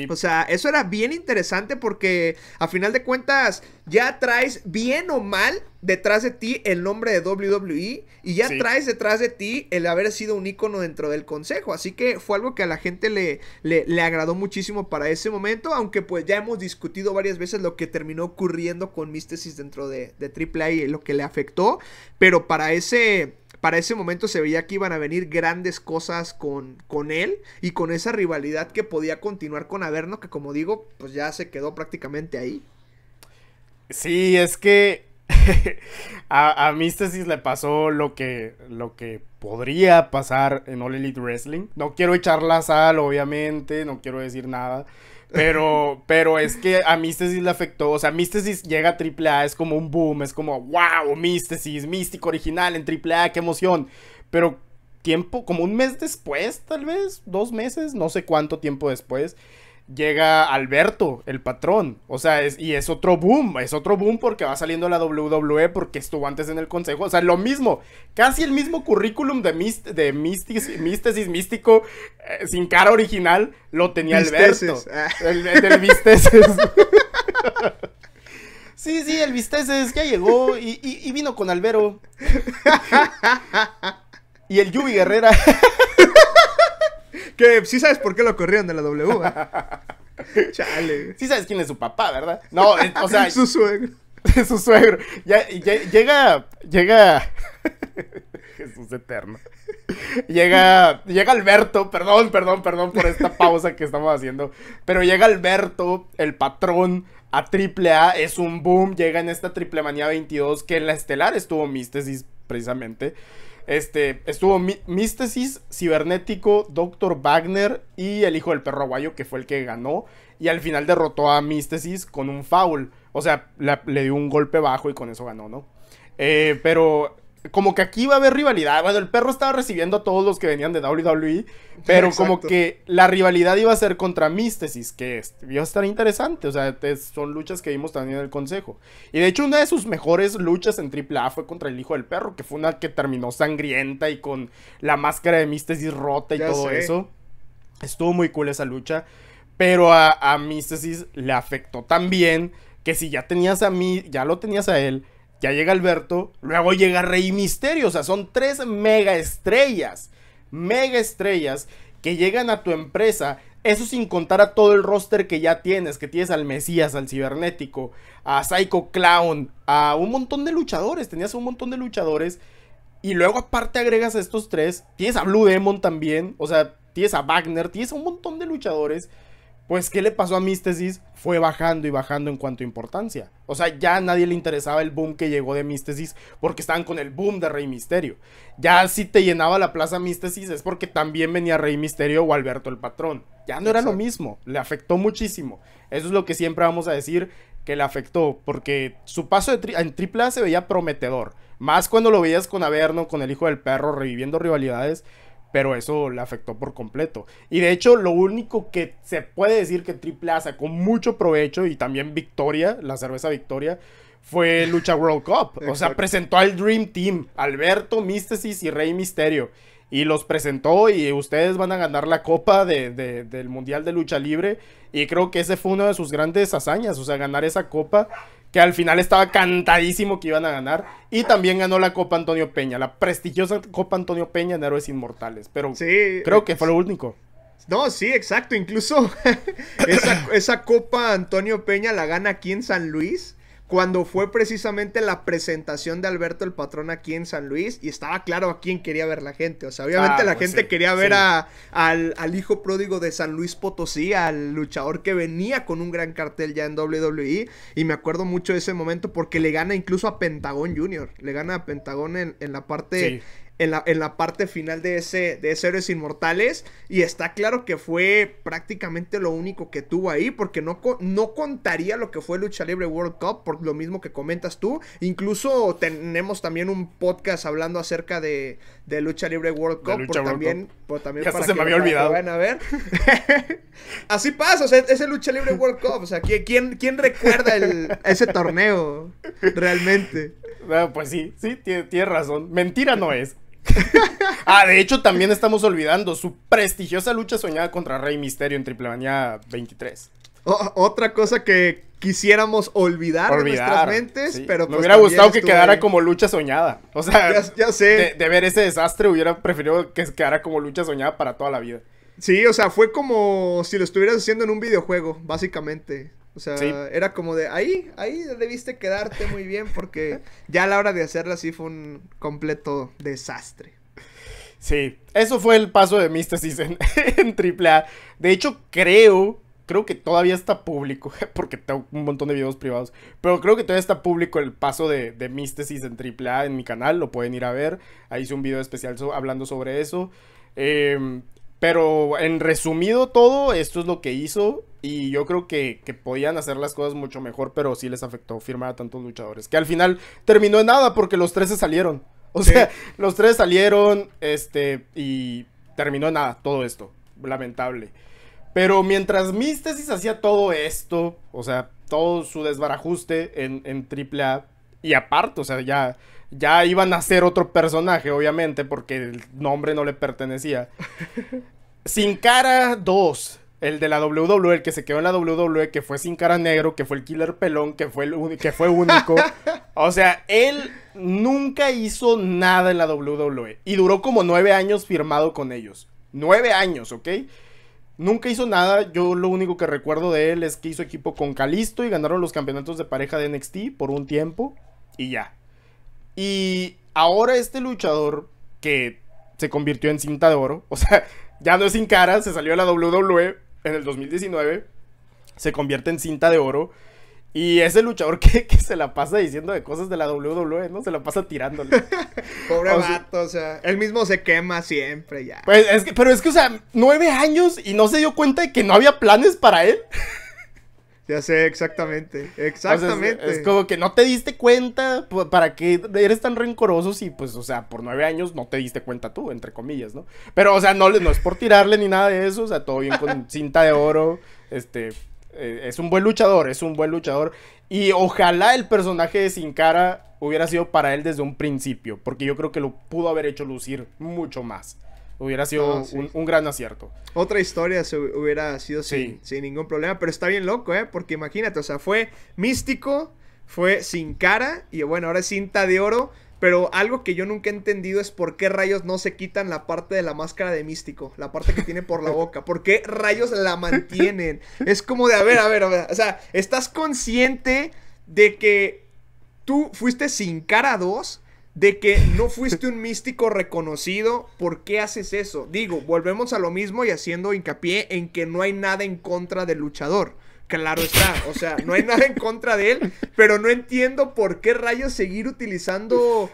O sea, eso era bien interesante porque a final de cuentas ya traes bien o mal detrás de ti el nombre de WWE y ya traes detrás de ti el haber sido un ícono dentro del consejo. Así que fue algo que a la gente le, le, agradó muchísimo para ese momento, aunque pues ya hemos discutido varias veces lo que terminó ocurriendo con Místesis dentro de, de AAA y lo que le afectó, pero para ese para ese momento se veía que iban a venir grandes cosas con, con él y con esa rivalidad que podía continuar con Averno, que como digo, pues ya se quedó prácticamente ahí. Sí, es que a, a Místesis le pasó lo que, lo que podría pasar en All Elite Wrestling. No quiero echar la sal, obviamente, no quiero decir nada. Pero, pero es que a Místesis le afectó. O sea, Místesis llega a AAA, es como un boom, es como, wow, Místesis, místico original en AAA, qué emoción. Pero tiempo, como un mes después, tal vez, dos meses, no sé cuánto tiempo después, llega Alberto, el patrón. O sea, y es otro boom, es otro boom porque va saliendo la WWE porque estuvo antes en el consejo. O sea, lo mismo, casi el mismo currículum de, de místesis místico eh, sin cara original lo tenía Alberto. Ah. El, el Sí, sí, el Visteces ya llegó y, y vino con Albero. y el Yubi Guerrera. Que sí sabes por qué lo corrieron de la W. ¿eh? Chale. Sí sabes quién es su papá, ¿verdad? No, o sea. su suegro. su suegro. llega. Llega. Jesús eterno. Llega, llega Alberto, perdón, perdón, perdón por esta pausa que estamos haciendo, pero llega Alberto, el patrón, a Triple A, es un boom, llega en esta Triple Manía 22, que en la estelar estuvo Místesis precisamente. Este, estuvo Místesis, Cibernético, Doctor Wagner y el hijo del perro Aguayo que fue el que ganó. Y al final derrotó a Místesis con un foul. O sea, le dio un golpe bajo y con eso ganó, ¿no? Eh, pero como que aquí iba a haber rivalidad. Bueno, el perro estaba recibiendo a todos los que venían de WWE, pero como que la rivalidad iba a ser contra Místesis, que iba a estar interesante. O sea, son luchas que vimos también en el consejo. Y de hecho, una de sus mejores luchas en AAA fue contra el hijo del perro, que fue una que terminó sangrienta y con la máscara de Místesis rota y todo eso. Estuvo muy cool esa lucha. Pero a, a Místesis le afectó también que si ya tenías a mí, ya lo tenías a él ya llega Alberto, luego llega Rey Misterio. O sea, son tres mega estrellas. Mega estrellas que llegan a tu empresa. Eso sin contar a todo el roster que ya tienes, que tienes al Mesías, al Cibernético, a Psycho Clown, a un montón de luchadores, tenías un montón de luchadores. Y luego aparte agregas a estos tres, tienes a Blue Demon también, o sea, tienes a Wagner, tienes a un montón de luchadores pues, ¿qué le pasó a Místesis? Fue bajando y bajando en cuanto a importancia. O sea, ya a nadie le interesaba el boom que llegó de Místesis porque estaban con el boom de Rey Misterio. Ya si te llenaba la plaza Místesis es porque también venía Rey Misterio o Alberto el Patrón. Ya no era lo mismo, le afectó muchísimo. Eso es lo que siempre vamos a decir que le afectó, porque su paso en AAA se veía prometedor. Más cuando lo veías con Averno, con el hijo del perro, reviviendo rivalidades pero eso le afectó por completo. Y de hecho, lo único que se puede decir que AAA con mucho provecho y también Victoria, la cerveza Victoria, fue Lucha World Cup. O sea, presentó al Dream Team, Alberto, Místesis y Rey Misterio y los presentó y ustedes van a ganar la copa del Mundial de Lucha Libre. Y creo que ese fue una de sus grandes hazañas, o sea, ganar esa copa que al final estaba cantadísimo que iban a ganar. Y también ganó la Copa Antonio Peña, la prestigiosa Copa Antonio Peña en Héroes Inmortales. Pero creo que fue lo único. No, sí, exacto. Incluso esa, esa Copa Antonio Peña la gana aquí en San Luis cuando fue precisamente la presentación de Alberto el Patrón aquí en San Luis y estaba claro a quién quería ver la gente. O sea, obviamente ah, la pues gente quería ver a, al, hijo pródigo de San Luis Potosí, al luchador que venía con un gran cartel ya en WWE. Y me acuerdo mucho de ese momento porque le gana incluso a Pentagón Jr. Le gana a Pentagón en, en la parte en la, parte final de ese, de ese Héroes Inmortales. Y está claro que fue prácticamente lo único que tuvo ahí, porque no, no contaría lo que fue Lucha Libre World Cup, por lo mismo que comentas tú. Incluso tenemos también un podcast hablando acerca de, Lucha Libre World Cup, por, también, se me había olvidado. Van a ver. Así pasa, o es Lucha Libre World Cup, o sea, ¿quién, recuerda ese torneo realmente? pues sí, sí, tienes razón. Mentira no es. ah, de hecho, también estamos olvidando su prestigiosa lucha soñada contra Rey Misterio en Triple Manía 23. otra cosa que quisiéramos olvidar, olvidar nuestras mentes, pero... Me pues hubiera gustado que quedara como lucha soñada. O sea, ya, sé. de, ver ese desastre hubiera preferido que quedara como lucha soñada para toda la vida. Sí, o sea, fue como si lo estuvieras haciendo en un videojuego, básicamente. O sea, era como de ahí, ahí debiste quedarte muy bien porque ya a la hora de hacerla así fue un completo desastre. Sí, eso fue el paso de Místesis en AAA. De hecho, creo, creo que todavía está público, porque tengo un montón de videos privados, pero creo que todavía está público el paso de, de en AAA en mi canal, lo pueden ir a ver. Ahí hice un video especial hablando sobre eso. Eh, pero en resumido todo, esto es lo que hizo. Y yo creo que, podían hacer las cosas mucho mejor, pero sí les afectó firmar a tantos luchadores. Que al final terminó en nada porque los tres se salieron. O sea, los tres salieron, este, y terminó en nada todo esto. Lamentable. Pero mientras Místesis hacía todo esto, o sea, todo su desbarajuste en, en AAA, y aparte, o sea, ya ya iban a ser otro personaje, obviamente, porque el nombre no le pertenecía. Sin Cara 2, el de la WWE, el que se quedó en la WWE, que fue Sin Cara Negro, que fue el Killer Pelón, que fue, el que fue único. o sea, él nunca hizo nada en la WWE. Y duró como nueve años firmado con ellos. Nueve años, ¿ok? Nunca hizo nada. Yo lo único que recuerdo de él es que hizo equipo con Calisto y ganaron los campeonatos de pareja de NXT por un tiempo. Y ya. Y ahora este luchador que se convirtió en cinta de oro, o sea, ya no es sin cara, se salió de la WWE en el 2019, se convierte en cinta de oro. Y ese luchador que, se la pasa diciendo de cosas de la WWE, ¿no? Se la pasa tirándole. Pobre vato, o sea, él mismo se quema siempre ya. Pues, que, pero es que, o sea, nueve años y no se dio cuenta de que no había planes para él. Ya sé, exactamente. Exactamente. es, como que no te diste cuenta para qué eres tan rencoroso si, pues, o sea, por nueve años no te diste cuenta tú, entre comillas, ¿no? Pero, o sea, no, es por tirarle ni nada de eso, o sea, todo bien con cinta de oro, este, eh, es un buen luchador, es un buen luchador. Y ojalá el personaje de Sin Cara hubiera sido para él desde un principio, porque yo creo que lo pudo haber hecho lucir mucho más. Hubiera sido un, gran acierto. Otra historia se hubiera sido sin, ningún problema, pero está bien loco, ¿eh? Porque imagínate, o sea, fue místico, fue sin cara y bueno, ahora es cinta de oro. Pero algo que yo nunca he entendido es por qué rayos no se quitan la parte de la máscara de místico, la parte que tiene por la boca. ¿Por qué rayos la mantienen? Es como de, a ver, a ver, a ver. O sea, ¿estás consciente de que tú fuiste sin cara dos de que no fuiste un místico reconocido, ¿por qué haces eso? Digo, volvemos a lo mismo y haciendo hincapié en que no hay nada en contra del luchador. Claro está, o sea, no hay nada en contra de él, pero no entiendo por qué rayos seguir utilizando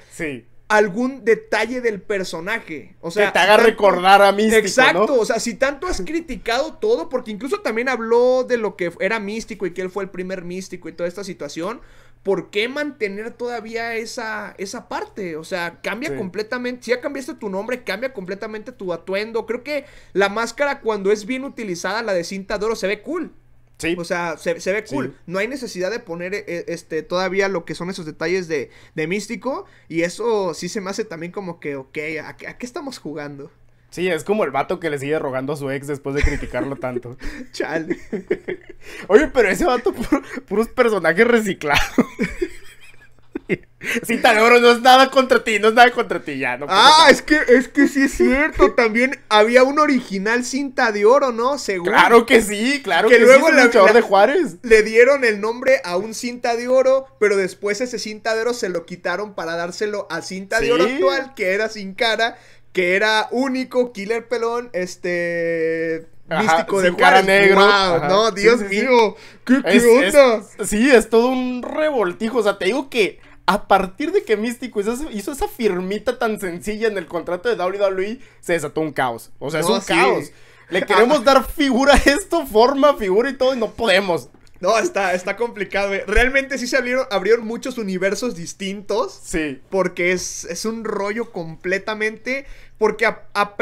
algún detalle del personaje. O sea, que te haga recordar a Místico. Exacto, o sea, si tanto has criticado todo, porque incluso también habló de lo que era Místico y que él fue el primer Místico y toda esta situación. ¿por qué mantener todavía esa, esa parte? O sea, cambia completamente. Si ya cambiaste tu nombre, cambia completamente tu atuendo. Creo que la máscara, cuando es bien utilizada, la de cinta de oro, se ve cool. Sí. O sea, se, ve cool. No hay necesidad de poner eh, este, todavía lo que son esos detalles de, de místico. Y eso sí se me hace también como que, ok, a qué estamos jugando? Sí, es como el vato que le sigue rogando a su ex después de criticarlo tanto. Chale. Oye, pero ese vato, puro, puros personajes reciclados. de oro no es nada contra ti, no es nada contra ti, ya. Pues, ah, es que, es que sí es cierto. También había un original cinta de oro, ¿no? Seguro. Claro que sí, claro que, luego El de Juárez. Le dieron el nombre a un cinta de oro, pero después ese cinta de oro se lo quitaron para dárselo a cinta de oro actual, que era sin cara, que era único, killer pelón, este místico de cara negro. no, Dios mío, ¿qué, qué onda? sí, es todo un revoltijo. O sea, te digo que a partir de que Místico hizo, esa firmita tan sencilla en el contrato de WWE, se desató un caos. O sea, es un caos. Le queremos dar figura a esto, forma, figura y todo, y no podemos. No, está, está complicado. Eh. Realmente sí se abrieron, muchos universos distintos. Sí. Porque es, un rollo completamente. Porque a,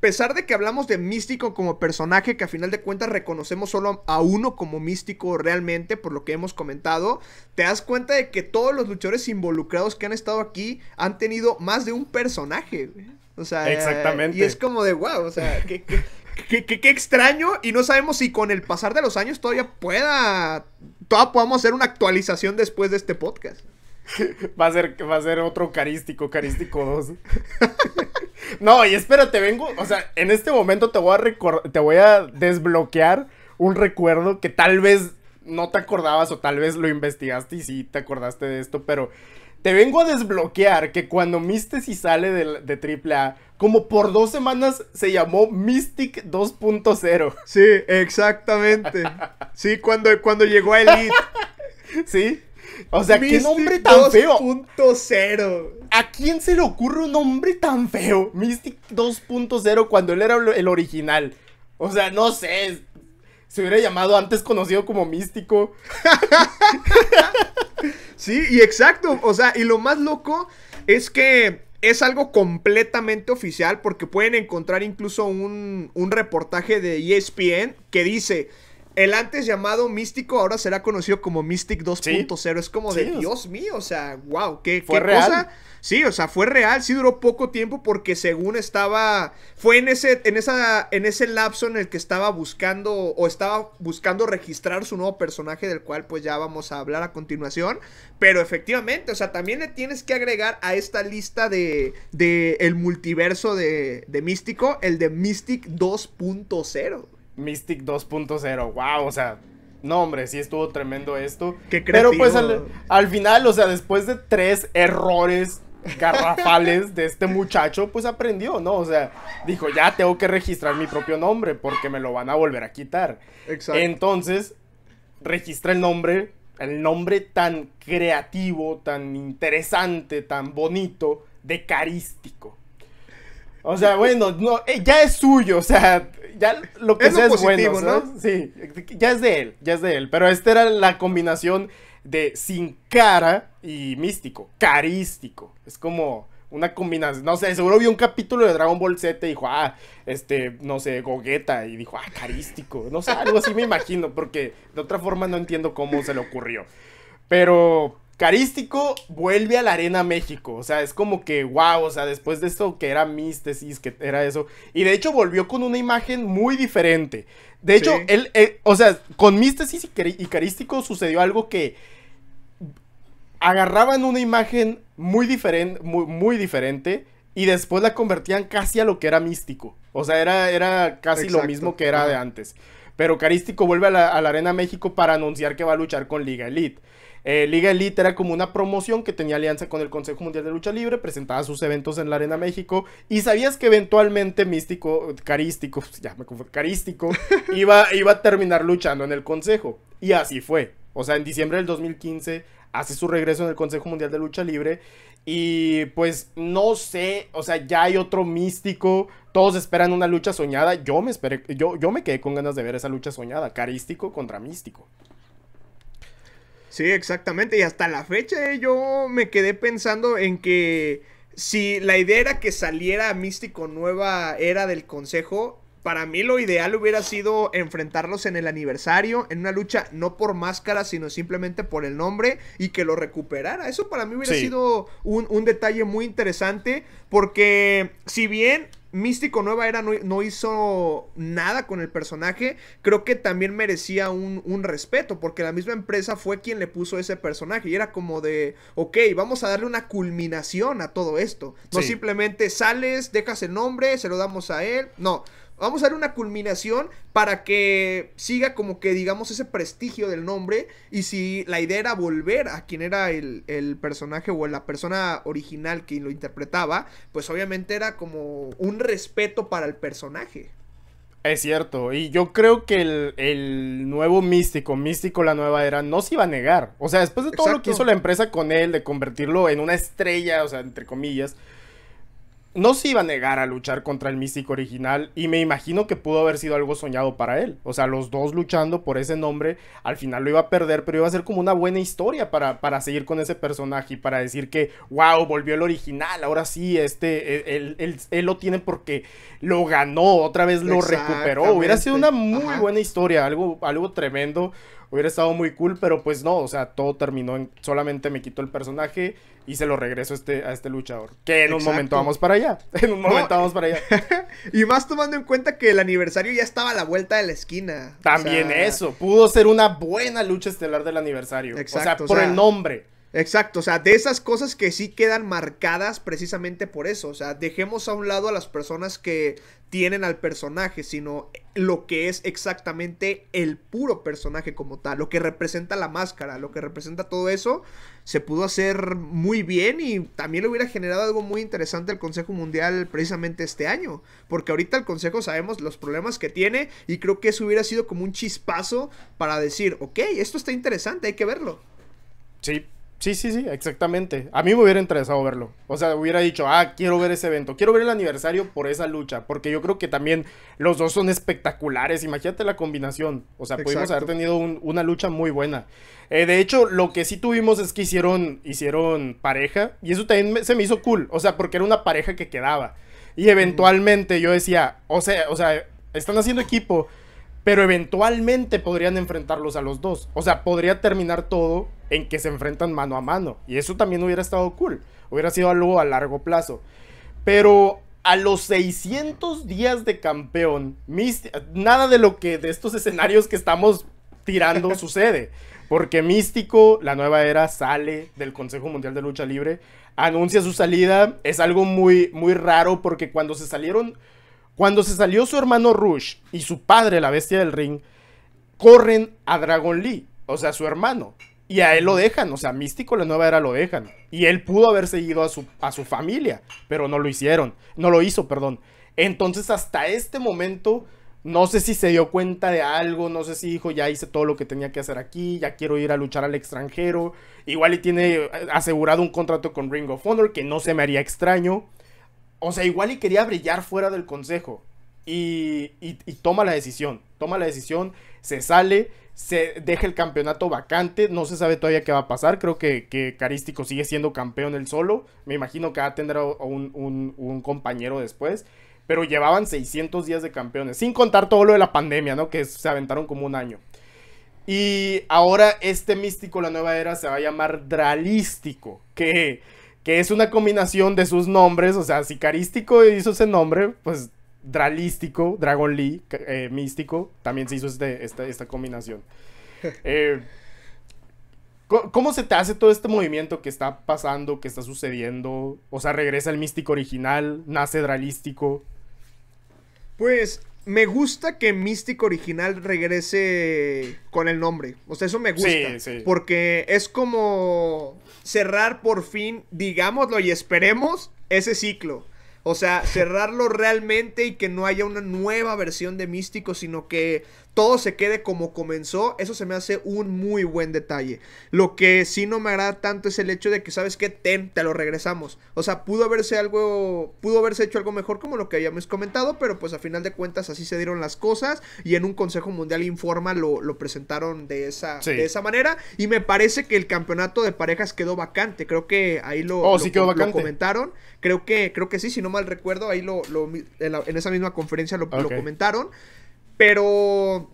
pesar de que hablamos de místico como personaje, que a final de cuentas reconocemos solo a uno como místico realmente, por lo que hemos comentado, te das cuenta de que todos los luchadores involucrados que han estado aquí han tenido más de un personaje. O sea, Exactamente. y es como de wow, o sea, ¿qué, que qué, extraño. Y no sabemos si con el pasar de los años todavía pueda. Todavía podamos hacer una actualización después de este podcast. Va a ser, va a ser otro carístico, carístico 2. no, y espérate, vengo. O sea, en este momento te voy a te voy a desbloquear un recuerdo que tal vez no te acordabas o tal vez lo investigaste y sí te acordaste de esto, pero te vengo a desbloquear que cuando y sale de, de AAA, como por dos semanas se llamó Mystic 2.0. Sí, exactamente. Sí, cuando, cuando llegó a Elite. sí. O sea, qué nombre tan feo. feo. 2.0. ¿A quién se le ocurre un nombre tan feo? Mystic 2.0 cuando él era el original. O sea, no sé, se hubiera llamado antes conocido como místico. sí, y exacto. O sea, y lo más loco es que es algo completamente oficial porque pueden encontrar incluso un, un reportaje de ESPN que dice el antes llamado místico ahora será conocido como Mystic 2.0. Es como de Dios mío, o sea, wow, qué, cosa. Sí, o sea, fue real, sí duró poco tiempo porque según estaba. Fue en ese, en esa, en ese lapso en el que estaba buscando. O estaba buscando registrar su nuevo personaje, del cual pues ya vamos a hablar a continuación. Pero efectivamente, o sea, también le tienes que agregar a esta lista de. de el multiverso de, de Místico. El de Mystic 2.0. Mystic 2.0. Wow, o sea, no, hombre, sí estuvo tremendo esto. Pero pues al, al, final, o sea, después de tres errores garrafales de este muchacho, pues aprendió, ¿no? O sea, dijo, ya tengo que registrar mi propio nombre porque me lo van a volver a quitar. Exacto. Entonces, registra el nombre, el nombre tan creativo, tan interesante, tan bonito de Carístico. O sea, bueno, no, eh, ya es suyo, o sea, ya lo que sea es bueno, ¿no? Sí, ya es de él, ya es de él. Pero esta era la combinación de sin cara y místico, carístico. Es como una combinación, no sé, seguro vio un capítulo de Dragon Ball Z y dijo, ah, este, no sé, Gogeta, y dijo, ah, carístico, no sé, algo así me imagino, porque de otra forma no entiendo cómo se le ocurrió. Pero Carístico vuelve a la Arena México. O sea, es como que, wow, o sea, después de esto que era Místesis que era eso. Y de hecho volvió con una imagen muy diferente. De hecho, él, eh, o sea, con Místesis y, Carístico sucedió algo que agarraban una imagen muy diferente, muy, diferente y después la convertían casi a lo que era místico. O sea, era, era casi lo mismo que era de antes. Pero Carístico vuelve a la Arena México para anunciar que va a luchar con Liga Elite. Eh, Liga Elite era como una promoción que tenía alianza con el Consejo Mundial de Lucha Libre, presentaba sus eventos en la Arena México y sabías que eventualmente Místico, Carístico, ya me confundí, Carístico, iba, iba a terminar luchando en el Consejo. Y así fue. O sea, en diciembre del 2015 hace su regreso en el Consejo Mundial de Lucha Libre y pues no sé, o sea, ya hay otro místico, todos esperan una lucha soñada, yo me esperé, yo, yo me quedé con ganas de ver esa lucha soñada, carístico contra místico. Sí, exactamente. Y hasta la fecha eh, yo me quedé pensando en que si la idea era que saliera Místico Nueva Era del Consejo, para mí lo ideal hubiera sido enfrentarlos en el aniversario, en una lucha no por máscara, sino simplemente por el nombre y que lo recuperara. Eso para mí hubiera sido un, un detalle muy interesante porque si bien Místico Nueva Era no, hizo nada con el personaje, creo que también merecía un, respeto, porque la misma empresa fue quien le puso ese personaje. Y era como de, ok, vamos a darle una culminación a todo esto. No simplemente sales, dejas el nombre, se lo damos a él. No, Vamos a dar una culminación para que siga como que digamos ese prestigio del nombre. Y si la idea era volver a quien era el, personaje o la persona original que lo interpretaba, pues obviamente era como un respeto para el personaje. Es cierto, y yo creo que el, nuevo místico, místico la nueva era, no se iba a negar. O sea, después de todo lo que hizo la empresa con él, de convertirlo en una estrella, o sea, entre comillas, no se iba a negar a luchar contra el místico original y me imagino que pudo haber sido algo soñado para él. O sea, los dos luchando por ese nombre, al final lo iba a perder, pero iba a ser como una buena historia para, para seguir con ese personaje y para decir que, wow, volvió el original, ahora sí, este, e, él, lo tiene porque lo ganó, otra vez lo recuperó. Hubiera sido una muy buena historia, algo, algo tremendo hubiera estado muy cool, pero pues no, o sea, todo terminó en solamente me quitó el personaje, y se lo regreso a este, a este luchador. Que en un momento vamos para allá. En un momento vamos para allá. y más tomando en cuenta que el aniversario ya estaba a la vuelta de la esquina. También eso. Pudo ser una buena lucha estelar del aniversario. Exacto, o sea, por el nombre. Exacto, o sea, de esas cosas que sí quedan marcadas precisamente por eso, o sea, dejemos a un lado a las personas que tienen al personaje, sino lo que es exactamente el puro personaje como tal, lo que representa la máscara, lo que representa todo eso, se pudo hacer muy bien y también le hubiera generado algo muy interesante al Consejo Mundial precisamente este año, porque ahorita el Consejo sabemos los problemas que tiene y creo que eso hubiera sido como un chispazo para decir, ok, esto está interesante, hay que verlo. Sí, Sí, sí, sí, exactamente. A mí me hubiera interesado verlo. O sea, hubiera dicho, ah, quiero ver ese evento, quiero ver el aniversario por esa lucha, porque yo creo que también los dos son espectaculares. Imagínate la combinación. O sea, pudimos haber tenido una lucha muy buena. Eh, de hecho, lo que sí tuvimos es que hicieron, hicieron pareja, y eso también se me hizo cool. O sea, porque era una pareja que quedaba. Y eventualmente yo decía, o sea, o sea, están haciendo equipo pero eventualmente podrían enfrentarlos a los dos. O sea, podría terminar todo en que se enfrentan mano a mano. Y eso también hubiera estado cool. Hubiera sido algo a largo plazo. Pero a los 600 días de campeón, nada de lo que de estos escenarios que estamos tirando sucede. Porque Místico, la nueva era, sale del Consejo Mundial de Lucha Libre, anuncia su salida. Es algo muy, muy raro porque cuando se salieron cuando se salió su hermano Rush y su padre, la bestia del ring, corren a Dragon Lee, o sea, su hermano. Y a él lo dejan, o sea, Místico la nueva era lo dejan. Y él pudo haber seguido a su, a su familia, pero no lo hicieron, no lo hizo, perdón. Entonces hasta este momento, no sé si se dio cuenta de algo, no sé si dijo, ya hice todo lo que tenía que hacer aquí, ya quiero ir a luchar al extranjero. Igual y tiene eh, asegurado un contrato con Ring of Honor, que no se me haría extraño o sea, igual y quería brillar fuera del consejo. Y, toma la decisión. Toma la decisión, se sale, se deja el campeonato vacante. No se sabe todavía qué va a pasar. Creo que, que Carístico sigue siendo campeón él solo. Me imagino que a un, un, un compañero después. Pero llevaban 600 días de campeones, sin contar todo lo de la pandemia, ¿no? Que se aventaron como un año. Y ahora este místico, la nueva era, se va a llamar Dralístico. Que que es una combinación de sus nombres, o sea, Sicarístico hizo ese nombre, pues Dralístico, Dragon Lee, eh, Místico, también se hizo este, esta, combinación. Eh, ¿Cómo se te hace todo este movimiento que está pasando, que está sucediendo? O sea, regresa el místico original, nace Dralístico. Pues me gusta que Místico original regrese con el nombre. O sea, eso me gusta. Porque es como cerrar por fin, digámoslo y esperemos, ese ciclo. O sea, cerrarlo realmente y que no haya una nueva versión de Místico, sino que todo se quede como comenzó, eso se me hace un muy buen detalle. Lo que sí no me agrada tanto es el hecho de que, ¿sabes qué? Ten, te lo regresamos. O sea, pudo haberse algo, pudo haberse hecho algo mejor como lo que habíamos comentado, pero pues a final de cuentas así se dieron las cosas y en un Consejo Mundial Informa lo, lo presentaron de esa, de esa manera y me parece que el campeonato de parejas quedó vacante, creo que ahí lo, oh, comentaron, creo que, creo que sí, si no mal recuerdo, ahí lo, en, en, esa misma conferencia lo comentaron. Pero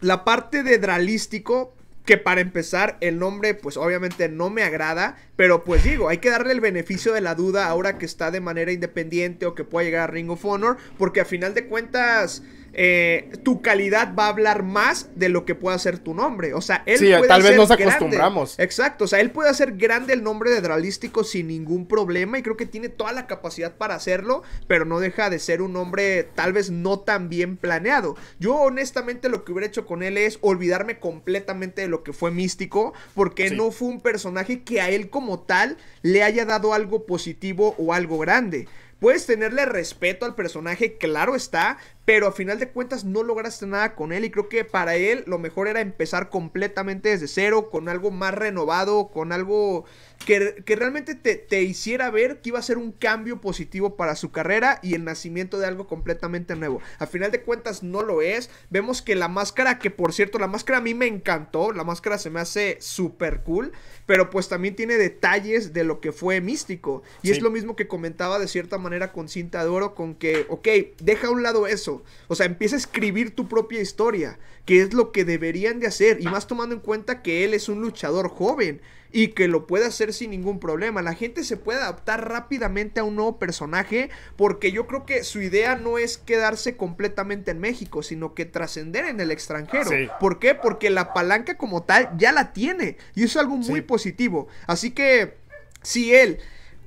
la parte de Dralístico, que para empezar el nombre pues obviamente no me agrada, pero pues digo, hay que darle el beneficio de la duda ahora que está de manera independiente o que pueda llegar a Ring of Honor, porque a final de cuentas... Eh, tu calidad va a hablar más de lo que pueda ser tu nombre. O sea, él sí, tal vez nos acostumbramos. Exacto, o sea, él puede hacer grande el nombre de Dralístico sin ningún problema y creo que tiene toda la capacidad para hacerlo, pero no deja de ser un nombre tal vez no tan bien planeado. Yo honestamente lo que hubiera hecho con él es olvidarme completamente de lo que fue místico, porque no fue un personaje que a él como tal le haya dado algo positivo o algo grande. Puedes tenerle respeto al personaje, claro está, pero a final de cuentas no lograste nada con él y creo que para él lo mejor era empezar completamente desde cero, con algo más renovado, con algo que, realmente te, hiciera ver que iba a ser un cambio positivo para su carrera y el nacimiento de algo completamente nuevo. A final de cuentas no lo es, vemos que la máscara, que por cierto la máscara a mí me encantó, la máscara se me hace súper cool, pero pues también tiene detalles de lo que fue místico y es lo mismo que comentaba de cierta manera con cinta de oro, con que, ok, deja a un lado eso, o sea, empieza a escribir tu propia historia, que es lo que deberían de hacer, y más tomando en cuenta que él es un luchador joven y que lo puede hacer sin ningún problema. La gente se puede adaptar rápidamente a un nuevo personaje porque yo creo que su idea no es quedarse completamente en México, sino que trascender en el extranjero. ¿Por qué? Porque la palanca como tal ya la tiene y eso es algo muy positivo. Así que si él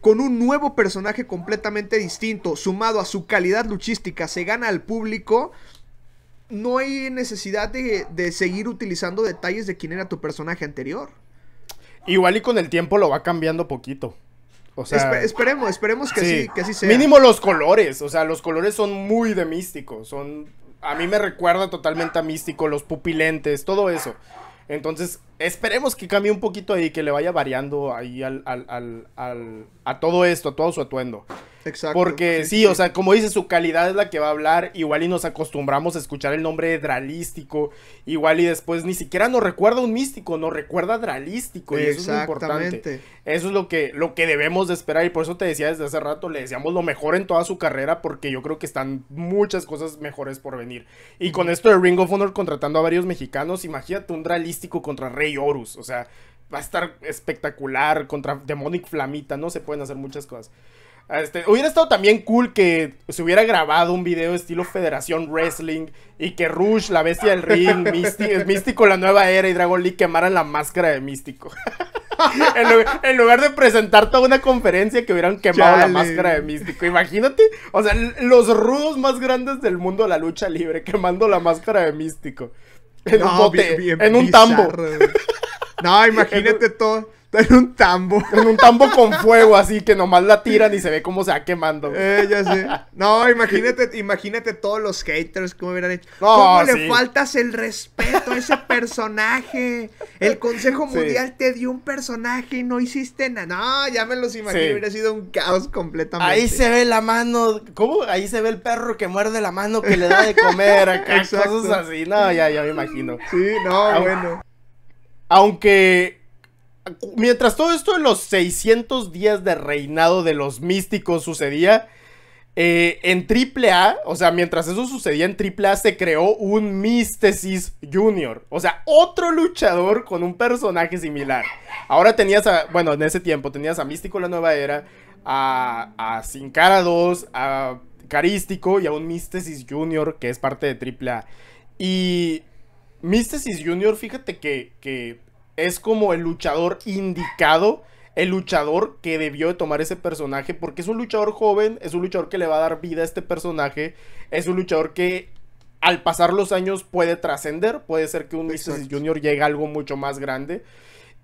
con un nuevo personaje completamente distinto, sumado a su calidad luchística, se gana al público. No hay necesidad de, seguir utilizando detalles de quién era tu personaje anterior. Igual y con el tiempo lo va cambiando poquito. O sea, esperemos, esperemos que sí. que sea. Mínimo los colores, o sea, los colores son muy de místico, son a mí me recuerda totalmente a místico, los pupilentes, todo eso. Entonces, esperemos que cambie un poquito ahí, que le vaya variando ahí al, a todo esto, a todo su atuendo. Exacto. Porque sí, o sea, como dice, su calidad es la que va a hablar. Igual y nos acostumbramos a escuchar el nombre dralístico. Igual y después ni siquiera nos recuerda un místico, nos recuerda dralístico. Y eso es lo importante. Eso es lo que, lo que debemos de esperar. Y por eso te decía desde hace rato, le deseamos lo mejor en toda su carrera. Porque yo creo que están muchas cosas mejores por venir. Y con esto de Ring of Honor contratando a varios mexicanos, imagínate un dralístico contra Rey Horus. O sea, va a estar espectacular contra Demonic Flamita, ¿no? Se pueden hacer muchas cosas. Este, hubiera estado también cool que se hubiera grabado un video estilo Federación Wrestling y que Rush, la bestia del ring, Místico, la nueva era y Dragon Lee quemaran la máscara de Místico. en, lugar, de presentar toda una conferencia que hubieran quemado la máscara de Místico. Imagínate, o sea, los rudos más grandes del mundo de la lucha libre quemando la máscara de Místico. En un bote, tambo. No, imagínate todo en un tambo. En un tambo con fuego, así que nomás la tiran y se ve cómo se va quemando. Eh, ya sé. No, imagínate, imagínate todos los haters que hubieran hecho. ¿Cómo le faltas el respeto a ese personaje? El Consejo Mundial te dio un personaje y no hiciste nada. No, ya me los imagino. Hubiera sido un caos completamente. Ahí se ve la mano. ¿Cómo? Ahí se ve el perro que muerde la mano que le da de comer. Acá, cosas así. No, ya, ya me imagino. Sí, no, bueno. Aunque mientras todo esto en los 600 días de reinado de los místicos sucedía, eh, en AAA, o sea, mientras eso sucedía en AAA, se creó un Místesis Junior. O sea, otro luchador con un personaje similar. Ahora tenías a, bueno, en ese tiempo tenías a Místico la Nueva Era, a, a Sin Cara 2, a Carístico y a un Místesis Junior que es parte de AAA. Y Místesis Junior, fíjate que, que es como el luchador indicado, el luchador que debió de tomar ese personaje, porque es un luchador joven, es un luchador que le va a dar vida a este personaje, es un luchador que al pasar los años puede trascender, puede ser que un Mr. Junior llegue a algo mucho más grande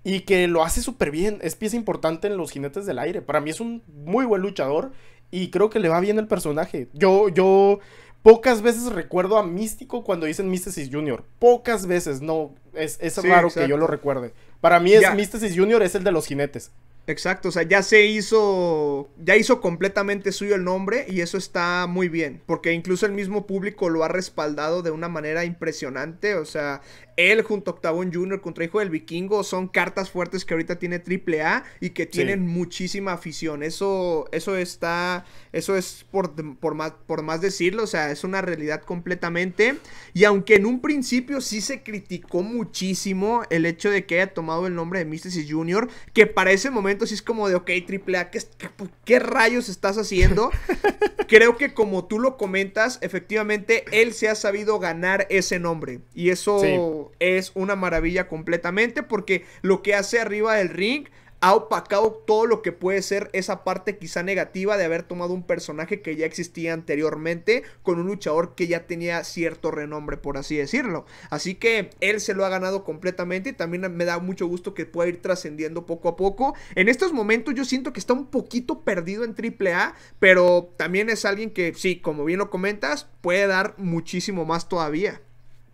y que lo hace súper bien, es pieza importante en los jinetes del aire, para mí es un muy buen luchador y creo que le va bien el personaje. Yo, yo Pocas veces recuerdo a Místico cuando dicen Místesis Junior. Pocas veces, no. Es, es raro que yo lo recuerde. Para mí es Místesis Junior es el de los jinetes. Exacto, o sea, ya se hizo, ya hizo completamente suyo el nombre y eso está muy bien, porque incluso el mismo público lo ha respaldado de una manera impresionante, o sea, él junto a Octavón Jr. contra Hijo del Vikingo son cartas fuertes que ahorita tiene A y que tienen muchísima afición. Eso, eso está, eso es por, más, por más decirlo, o sea, es una realidad completamente. Y aunque en un principio sí se criticó muchísimo el hecho de que haya tomado el nombre de Mysticis Jr., que para ese momento sí es como de, ok, triple A, qué, pues, rayos estás haciendo? Creo que como tú lo comentas, efectivamente él se ha sabido ganar ese nombre. Y eso es una maravilla completamente porque lo que hace arriba del ring ha opacado todo lo que puede ser esa parte quizá negativa de haber tomado un personaje que ya existía anteriormente con un luchador que ya tenía cierto renombre, por así decirlo. Así que él se lo ha ganado completamente y también me da mucho gusto que pueda ir trascendiendo poco a poco. En estos momentos yo siento que está un poquito perdido en AAA, pero también es alguien que sí, como bien lo comentas, puede dar muchísimo más todavía.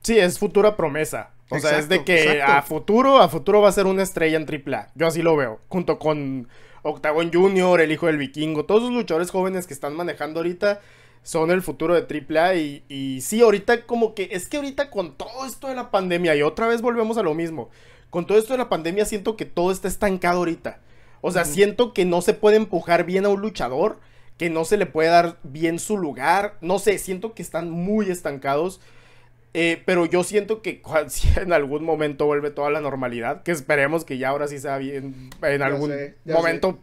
Sí, es futura promesa. O sea, es de que a futuro, a futuro va a ser una estrella en AAA. Yo así lo veo. Junto con Octagon Junior, el hijo del vikingo, todos los luchadores jóvenes que están manejando ahorita son el futuro de AAA. Y, y sí, ahorita como que es que ahorita con todo esto de la pandemia, y otra vez volvemos a lo mismo, con todo esto de la pandemia siento que todo está estancado ahorita. O sea, siento que no se puede empujar bien a un luchador, que no se le puede dar bien su lugar. No sé, siento que están muy estancados. Eh, pero yo siento que si en algún momento vuelve toda la normalidad, que esperemos que ya ahora sí sea bien, en algún momento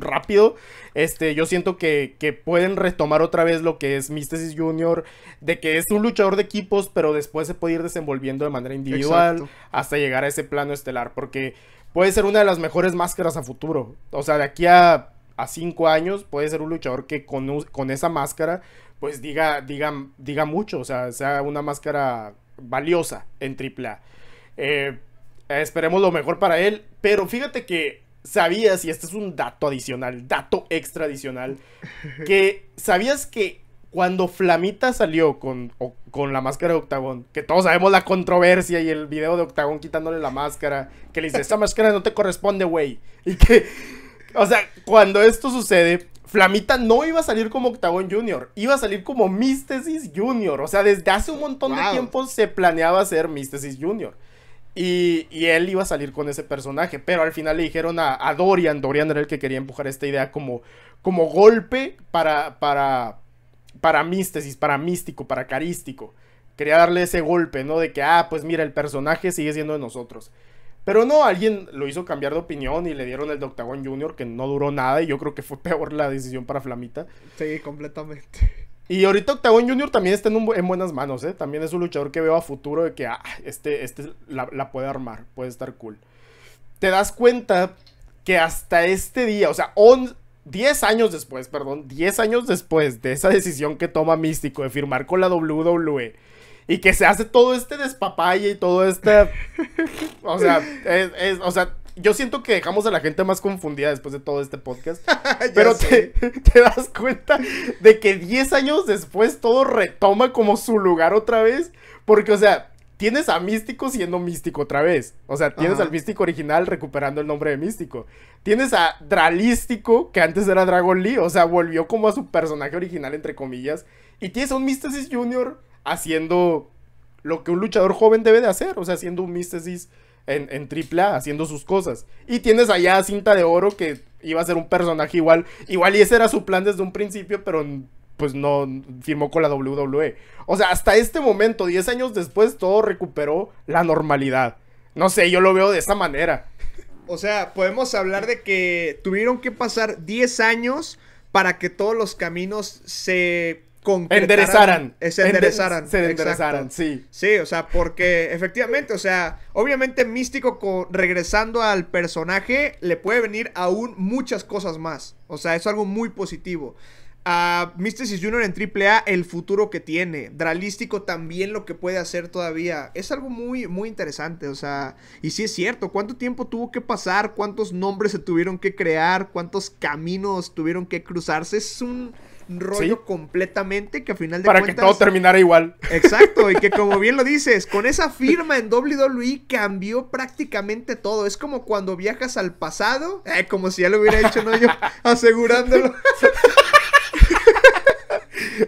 rápido, este, yo siento que, que, pueden retomar otra vez lo que es Místesis Junior, de que es un luchador de equipos, pero después se puede ir desenvolviendo de manera individual hasta llegar a ese plano estelar, porque puede ser una de las mejores máscaras a futuro. O sea, de aquí a a cinco años puede ser un luchador que con, con, esa máscara pues diga, diga, diga mucho, o sea, sea una máscara valiosa en AAA. Eh, esperemos lo mejor para él, pero fíjate que sabías, y este es un dato adicional, dato extra adicional, que sabías que cuando Flamita salió con, con la máscara de Octagón, que todos sabemos la controversia y el video de Octagón quitándole la máscara, que le dice, Esta máscara no te corresponde, güey. Y que, o sea, cuando esto sucede, Flamita no iba a salir como Octagon Junior, iba a salir como Místesis Junior. O sea, desde hace un montón de tiempo se planeaba ser Místesis Junior. Y, él iba a salir con ese personaje, pero al final le dijeron a, Dorian, Dorian era el que quería empujar esta idea como, como golpe para, para, para místesis, para místico, para carístico. Quería darle ese golpe, ¿no? De que, ah, pues mira, el personaje sigue siendo de nosotros. Pero no, alguien lo hizo cambiar de opinión y le dieron el de Junior que no duró nada y yo creo que fue peor la decisión para Flamita. Sí, completamente. Y ahorita Octagon Junior también está en, buenas manos, ¿eh? También es un luchador que veo a futuro de que ah, este, este la, puede armar, puede estar cool. Te das cuenta que hasta este día, o sea, 10 años después, perdón, 10 años después de esa decisión que toma Místico de firmar con la WWE y que se hace todo este despapalle y todo este... o sea, yo siento que dejamos a la gente más confundida después de todo este podcast. pero te, das cuenta de que 10 años después todo retoma como su lugar otra vez. Porque, o sea, tienes a Místico siendo Místico otra vez. O sea, tienes al Místico original recuperando el nombre de Místico. Tienes a Dralístico, que antes era Dragon Lee. O sea, volvió como a su personaje original, entre comillas. Y tienes a un Mystasis Jr haciendo lo que un luchador joven debe de hacer, o sea, haciendo un místesis en, en AAA, haciendo sus cosas. Y tienes allá a Cinta de Oro que iba a ser un personaje igual, igual y ese era su plan desde un principio, pero pues no firmó con la WWE. O sea, hasta este momento, 10 años después, todo recuperó la normalidad. No sé, yo lo veo de esa manera. O sea, podemos hablar de que tuvieron que pasar 10 años para que todos los caminos se enderezaran. Se enderezaran. Se enderezaran, sí. Sí, o sea, porque efectivamente, o sea, obviamente Místico con, regresando al personaje le puede venir aún muchas cosas más. O sea, es algo muy positivo a Mystesis Junior en AAA el futuro que tiene. Dralístico también lo que puede hacer todavía. Es algo muy, muy interesante. O sea, y si es cierto, cuánto tiempo tuvo que pasar, cuántos nombres se tuvieron que crear, cuántos caminos tuvieron que cruzarse. Es un rollo completamente que al final de Para cuentas... Para que todo terminara igual. Exacto, y que como bien lo dices, con esa firma en WWE cambió prácticamente todo. Es como cuando viajas al pasado, eh, como si ya lo hubiera hecho, ¿no? Yo asegurándolo.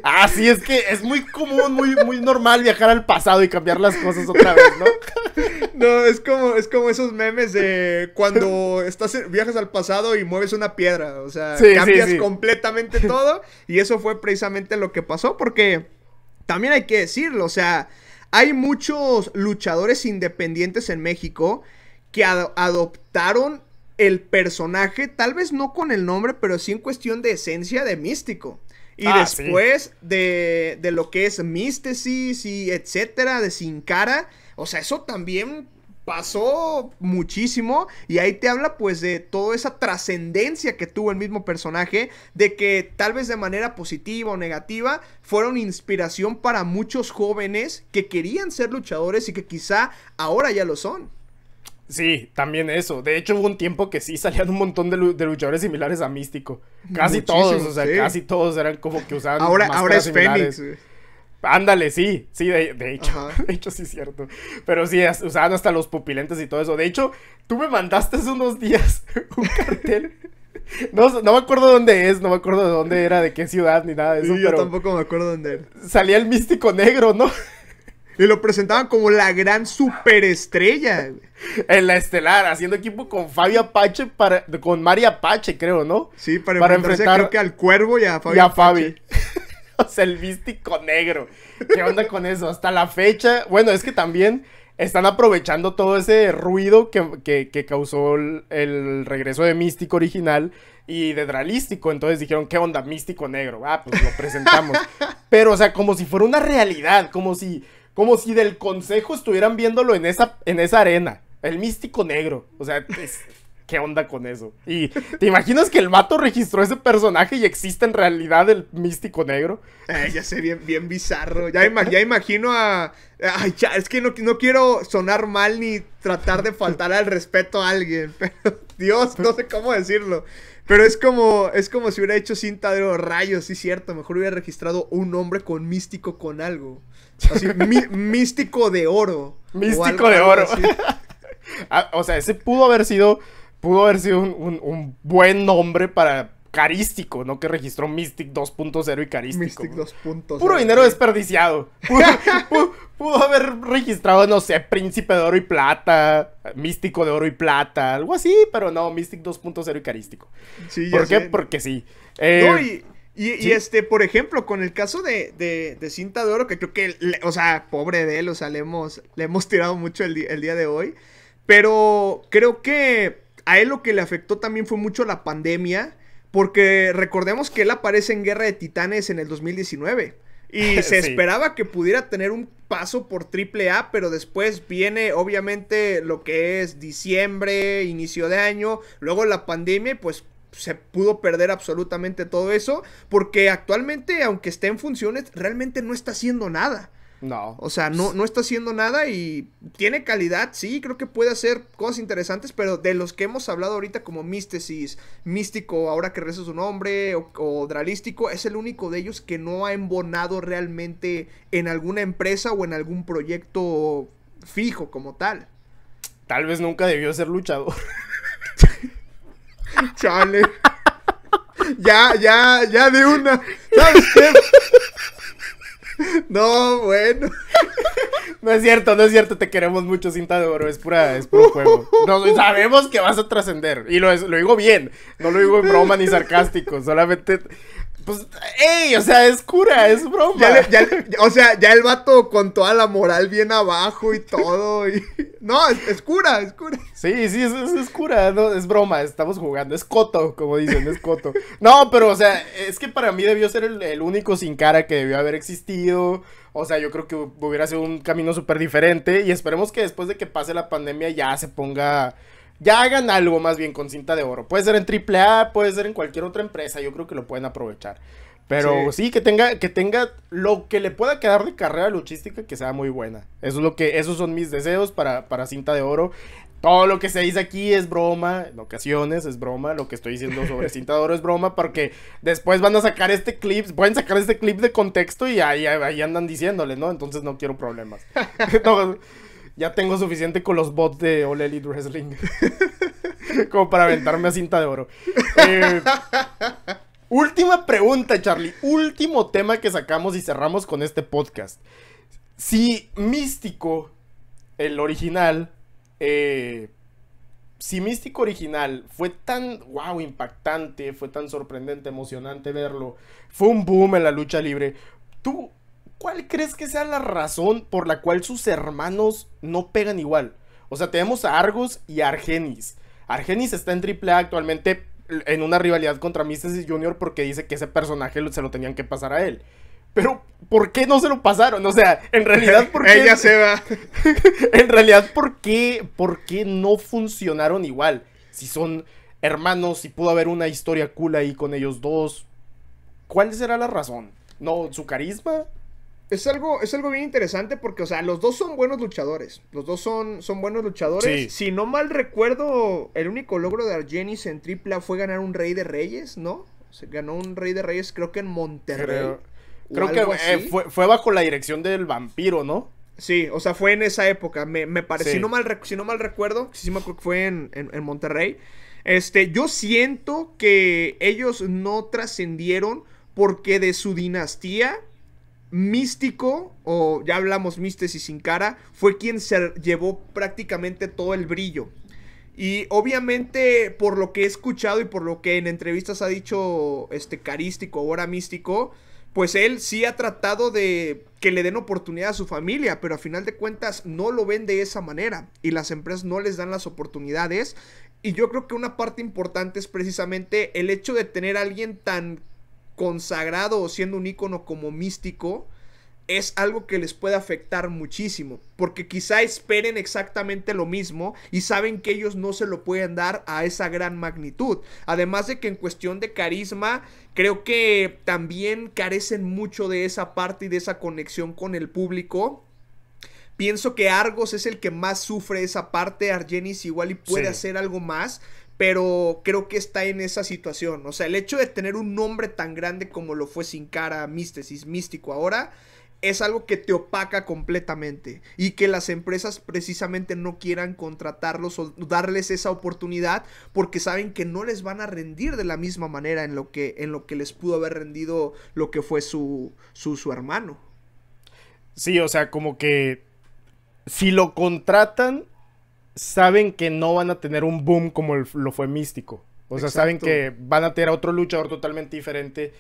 Ah, sí, es que es muy común, muy, muy normal viajar al pasado y cambiar las cosas otra vez, ¿no? No, es como, es como esos memes de cuando estás viajas al pasado y mueves una piedra. O sea, cambias completamente todo. Y eso fue precisamente lo que pasó. Porque también hay que decirlo. O sea, hay muchos luchadores independientes en México que adoptaron el personaje, tal vez no con el nombre, pero sí en cuestión de esencia de místico. Y ah, después de, de, lo que es Místesis y etcétera, de Sin Cara. O sea, eso también pasó muchísimo y ahí te habla pues de toda esa trascendencia que tuvo el mismo personaje, de que tal vez de manera positiva o negativa fueron inspiración para muchos jóvenes que querían ser luchadores y que quizá ahora ya lo son. Sí, también eso. De hecho, hubo un tiempo que sí salían un montón de, luchadores similares a Místico. Casi todos, o sea, casi todos eran como que usaban. Ahora, ahora es similares. Fénix. Ándale, sí, sí, de, hecho, de hecho sí es cierto. Pero sí, usaban hasta los pupilentes y todo eso. De hecho, tú me mandaste hace unos días un cartel. No, me acuerdo dónde es, no me acuerdo de dónde era, de qué ciudad ni nada de eso. yo tampoco me acuerdo dónde era. Salía el místico negro, ¿no? Y lo presentaban como la gran superestrella en la estelar, haciendo equipo con Fabio Apache, para, con Mari Apache, creo, ¿no? Sí, para, enfrentar creo que al Cuervo y a Fabio y Fabi. o sea, el místico negro. ¿Qué onda con eso? Hasta la fecha, bueno, es que también están aprovechando todo ese ruido que, que, causó el, regreso de Místico original y de Dralístico. Entonces dijeron, ¿qué onda? Místico negro. Ah, pues lo presentamos. Pero, o sea, como si fuera una realidad, como si, como si del consejo estuvieran viéndolo en esa, en esa arena. El místico negro. O sea, ¿qué onda con eso? Y ¿te imaginas que el mato registró ese personaje y existe en realidad el místico negro? Eh, ya sé, bien, bien bizarro. Ya, imagino a. es que no, no quiero sonar mal ni tratar de faltar al respeto a alguien. Pero, Dios, no sé cómo decirlo. Pero es como, es como si hubiera hecho cinta de los rayos, sí, cierto. Mejor hubiera registrado un hombre con místico con algo. Así, místico de oro. Místico de oro. Ah, o sea, ese pudo haber sido, pudo haber sido un, buen nombre para carístico, ¿no? Que registró Mystic 2.0 y carístico. Mystic 2.0. Puro dinero desperdiciado. Pudo, haber registrado, no sé, Príncipe de Oro y Plata, Místico de Oro y Plata, algo así, pero no, Mystic 2.0 y carístico. Sí, ¿Por qué? Porque sí. Eh, y... este, por ejemplo, con el caso de, Cinta de Oro, que creo que, o sea, pobre de él, o sea, le hemos, le hemos tirado mucho el, el día de hoy. Pero creo que a él lo que le afectó también fue mucho la pandemia, porque recordemos que él aparece en Guerra de Titanes en el 2019. Y se esperaba que pudiera tener un paso por triple A, pero después viene obviamente lo que es diciembre, inicio de año, luego la pandemia pues se pudo perder absolutamente todo eso, porque actualmente, aunque esté en funciones, realmente no está haciendo nada. No. O sea, no, está haciendo nada y tiene calidad, sí, creo que puede hacer cosas interesantes, pero de los que hemos hablado ahorita como Místesis, Místico, ahora que reza su nombre, o, o Dralístico, es el único de ellos que no ha embonado realmente en alguna empresa o en algún proyecto fijo como tal. Tal vez nunca debió ser luchador. Chale. ya, ya, ya de una. ¿Sabes qué? No, bueno. No es cierto, no es cierto, te queremos mucho, cinta de oro, es pura, es puro juego. No, sabemos que vas a trascender, y lo, lo digo bien, no lo digo en broma ni sarcástico, solamente pues, ey, o sea, es cura, es broma. o sea, ya el vato con toda la moral bien abajo y todo. Y... No, es, cura, es cura. Sí, sí, es, cura, no, es broma, estamos jugando. Es coto, como dicen, es coto. No, pero, o sea, es que para mí debió ser el único sin cara que debió haber existido. O sea, yo creo que hubiera sido un camino súper diferente. Y esperemos que después de que pase la pandemia ya se ponga ya hagan algo más bien con cinta de oro. Puede ser en AAA, puede ser en cualquier otra empresa, yo creo que lo pueden aprovechar. Pero sí. que tenga, que tenga lo que le pueda quedar de carrera luchística que sea muy buena. Eso es lo que, esos son mis deseos para, cinta de oro. Todo lo que se dice aquí es broma, en ocasiones es broma, lo que estoy diciendo sobre cinta de oro es broma, porque después van a sacar este clip, pueden sacar este clip de contexto y ahí, ahí andan diciéndole, ¿no? Entonces no quiero problemas. Ya tengo suficiente con los bots de All Wrestling. Como para aventarme a cinta de oro. Eh, última pregunta, Charlie. Último tema que sacamos y cerramos con este podcast. Si Místico, el original, eh, si Místico original fue tan, wow, impactante, fue tan sorprendente, emocionante verlo, fue un boom en la lucha libre, tú ¿cuál crees que sea la razón por la cual sus hermanos no pegan igual? O sea, tenemos a Argos y a Argenis. Argenis está en AAA actualmente en una rivalidad contra Mystic Junior porque dice que ese personaje se lo tenían que pasar a él. Pero, ¿por qué no se lo pasaron? O sea, en realidad, ¿por Ella se va. en realidad, ¿por qué, ¿por qué no funcionaron igual? Si son hermanos, si pudo haber una historia cool ahí con ellos dos. ¿Cuál será la razón? ¿No? ¿Su carisma? es algo, es algo bien interesante porque, o sea, los dos son buenos luchadores. Los dos son, son buenos luchadores. Si no mal recuerdo, el único logro de Argenis en tripla fue ganar un Rey de Reyes, ¿no? Se ganó un Rey de Reyes, creo que en Monterrey. Creo, que eh, fue, bajo la dirección del vampiro, ¿no? Sí, o sea, fue en esa época. Me, me parece. Si, no mal, si no mal recuerdo, sí me acuerdo que fue en, en Monterrey. Este, yo siento que ellos no trascendieron porque de su dinastía Místico, o ya hablamos y sin cara, fue quien se llevó prácticamente todo el brillo. Y obviamente, por lo que he escuchado y por lo que en entrevistas ha dicho este carístico, ahora místico, pues él sí ha tratado de que le den oportunidad a su familia, pero a final de cuentas no lo ven de esa manera y las empresas no les dan las oportunidades. Y yo creo que una parte importante es precisamente el hecho de tener a alguien tan consagrado o siendo un ícono como místico, es algo que les puede afectar muchísimo, porque quizá esperen exactamente lo mismo y saben que ellos no se lo pueden dar a esa gran magnitud. Además de que en cuestión de carisma, creo que también carecen mucho de esa parte y de esa conexión con el público. Pienso que Argos es el que más sufre esa parte, Argenis igual y puede hacer algo más, pero creo que está en esa situación. O sea, el hecho de tener un nombre tan grande como lo fue Sin Cara, Místesis, Místico ahora, es algo que te opaca completamente y que las empresas precisamente no quieran contratarlos o darles esa oportunidad porque saben que no les van a rendir de la misma manera en lo que, en lo que les pudo haber rendido lo que fue su, su, su hermano. Sí, o sea, como que si lo contratan saben que no van a tener un boom como lo fue Místico. O sea, saben que van a tener a otro luchador totalmente diferente.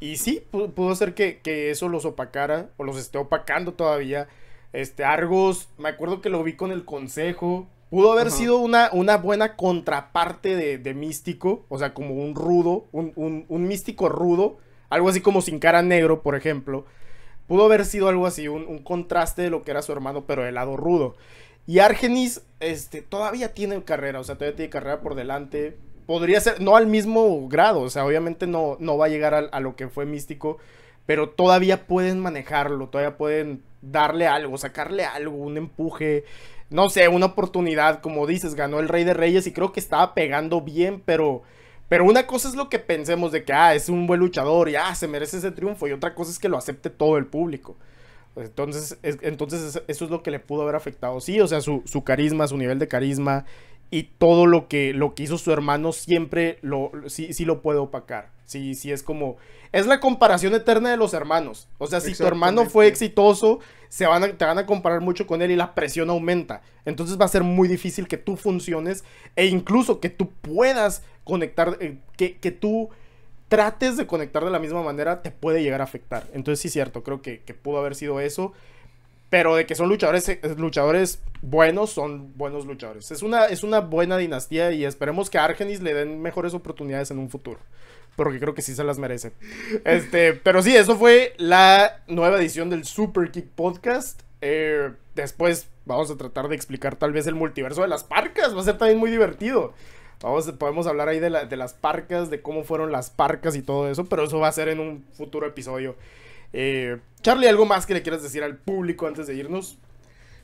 Y sí, pudo ser que, eso los opacara o los esté opacando todavía. Este, Argos, me acuerdo que lo vi con el consejo. Pudo haber sido una, una, buena contraparte de, místico, o sea, como un rudo, un, místico rudo, algo así como sin cara negro, por ejemplo. Pudo haber sido algo así, un, un contraste de lo que era su hermano, pero del lado rudo. Y Argenis este, todavía tiene carrera, o sea, todavía tiene carrera por delante. Podría ser, no al mismo grado, o sea, obviamente no, no va a llegar a, lo que fue místico, pero todavía pueden manejarlo, todavía pueden darle algo, sacarle algo, un empuje, no sé, una oportunidad, como dices, ganó el Rey de Reyes y creo que estaba pegando bien, pero... Pero una cosa es lo que pensemos de que, ah, es un buen luchador y, ah, se merece ese triunfo. Y otra cosa es que lo acepte todo el público. Entonces, entonces eso es lo que le pudo haber afectado. Sí, o sea, su, carisma, su nivel de carisma y todo lo que, lo que hizo su hermano siempre lo, sí, sí lo puede opacar. Sí, sí es como... Es la comparación eterna de los hermanos. O sea, si tu hermano fue exitoso, se van te van a comparar mucho con él y la presión aumenta. Entonces va a ser muy difícil que tú funciones e incluso que tú puedas conectar, eh, que tú trates de conectar de la misma manera, te puede llegar a afectar. Entonces sí es cierto, creo que, pudo haber sido eso. Pero de que son luchadores, eh, luchadores buenos, son buenos luchadores. Es una, es una buena dinastía y esperemos que Argenis le den mejores oportunidades en un futuro. Porque creo que sí se las merece. Este, pero sí, eso fue la nueva edición del Super Kick Podcast. Eh, después vamos a tratar de explicar tal vez el multiverso de las parcas. Va a ser también muy divertido podemos hablar ahí de, las parcas, de cómo fueron las parcas y todo eso, pero eso va a ser en un futuro episodio. Eh, Charlie, ¿algo más que le quieras decir al público antes de irnos?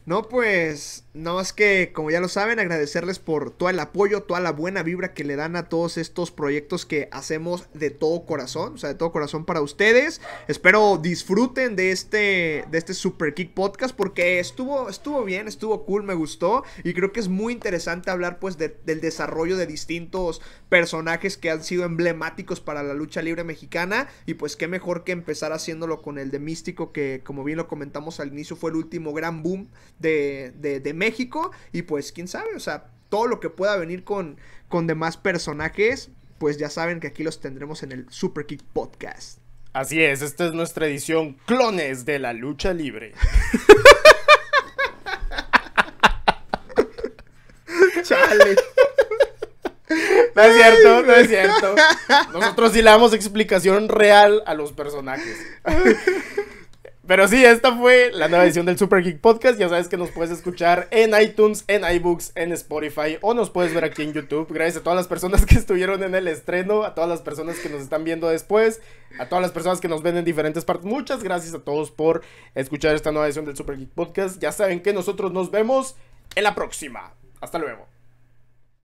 No, pues no más que, como ya lo saben, agradecerles por todo el apoyo, toda la buena vibra que le dan a todos estos proyectos que hacemos de todo corazón, o sea, de todo corazón para ustedes. Espero disfruten de este, de este Super Kick Podcast porque estuvo, estuvo bien, estuvo cool, me gustó y creo que es muy interesante hablar pues del desarrollo de distintos personajes que han sido emblemáticos para la lucha libre mexicana y pues qué mejor que empezar haciéndolo con el de Místico que como bien lo comentamos al inicio fue el último gran boom de, de, de México México. Y pues, quién sabe, o sea, todo lo que pueda venir con, con demás personajes, pues ya saben que aquí los tendremos en el Super Kick Podcast. Así es, esta es nuestra edición Clones de la Lucha Libre. No es cierto, no es cierto. Nosotros sí le damos explicación real a los personajes. Pero sí, esta fue la nueva edición del Super Geek Podcast. Ya sabes que nos puedes escuchar en iTunes, en iBooks, en Spotify o nos puedes ver aquí en YouTube. Gracias a todas las personas que estuvieron en el estreno, a todas las personas que nos están viendo después, a todas las personas que nos ven en diferentes partes. Muchas gracias a todos por escuchar esta nueva edición del Super Geek Podcast. Ya saben que nosotros nos vemos en la próxima. Hasta luego.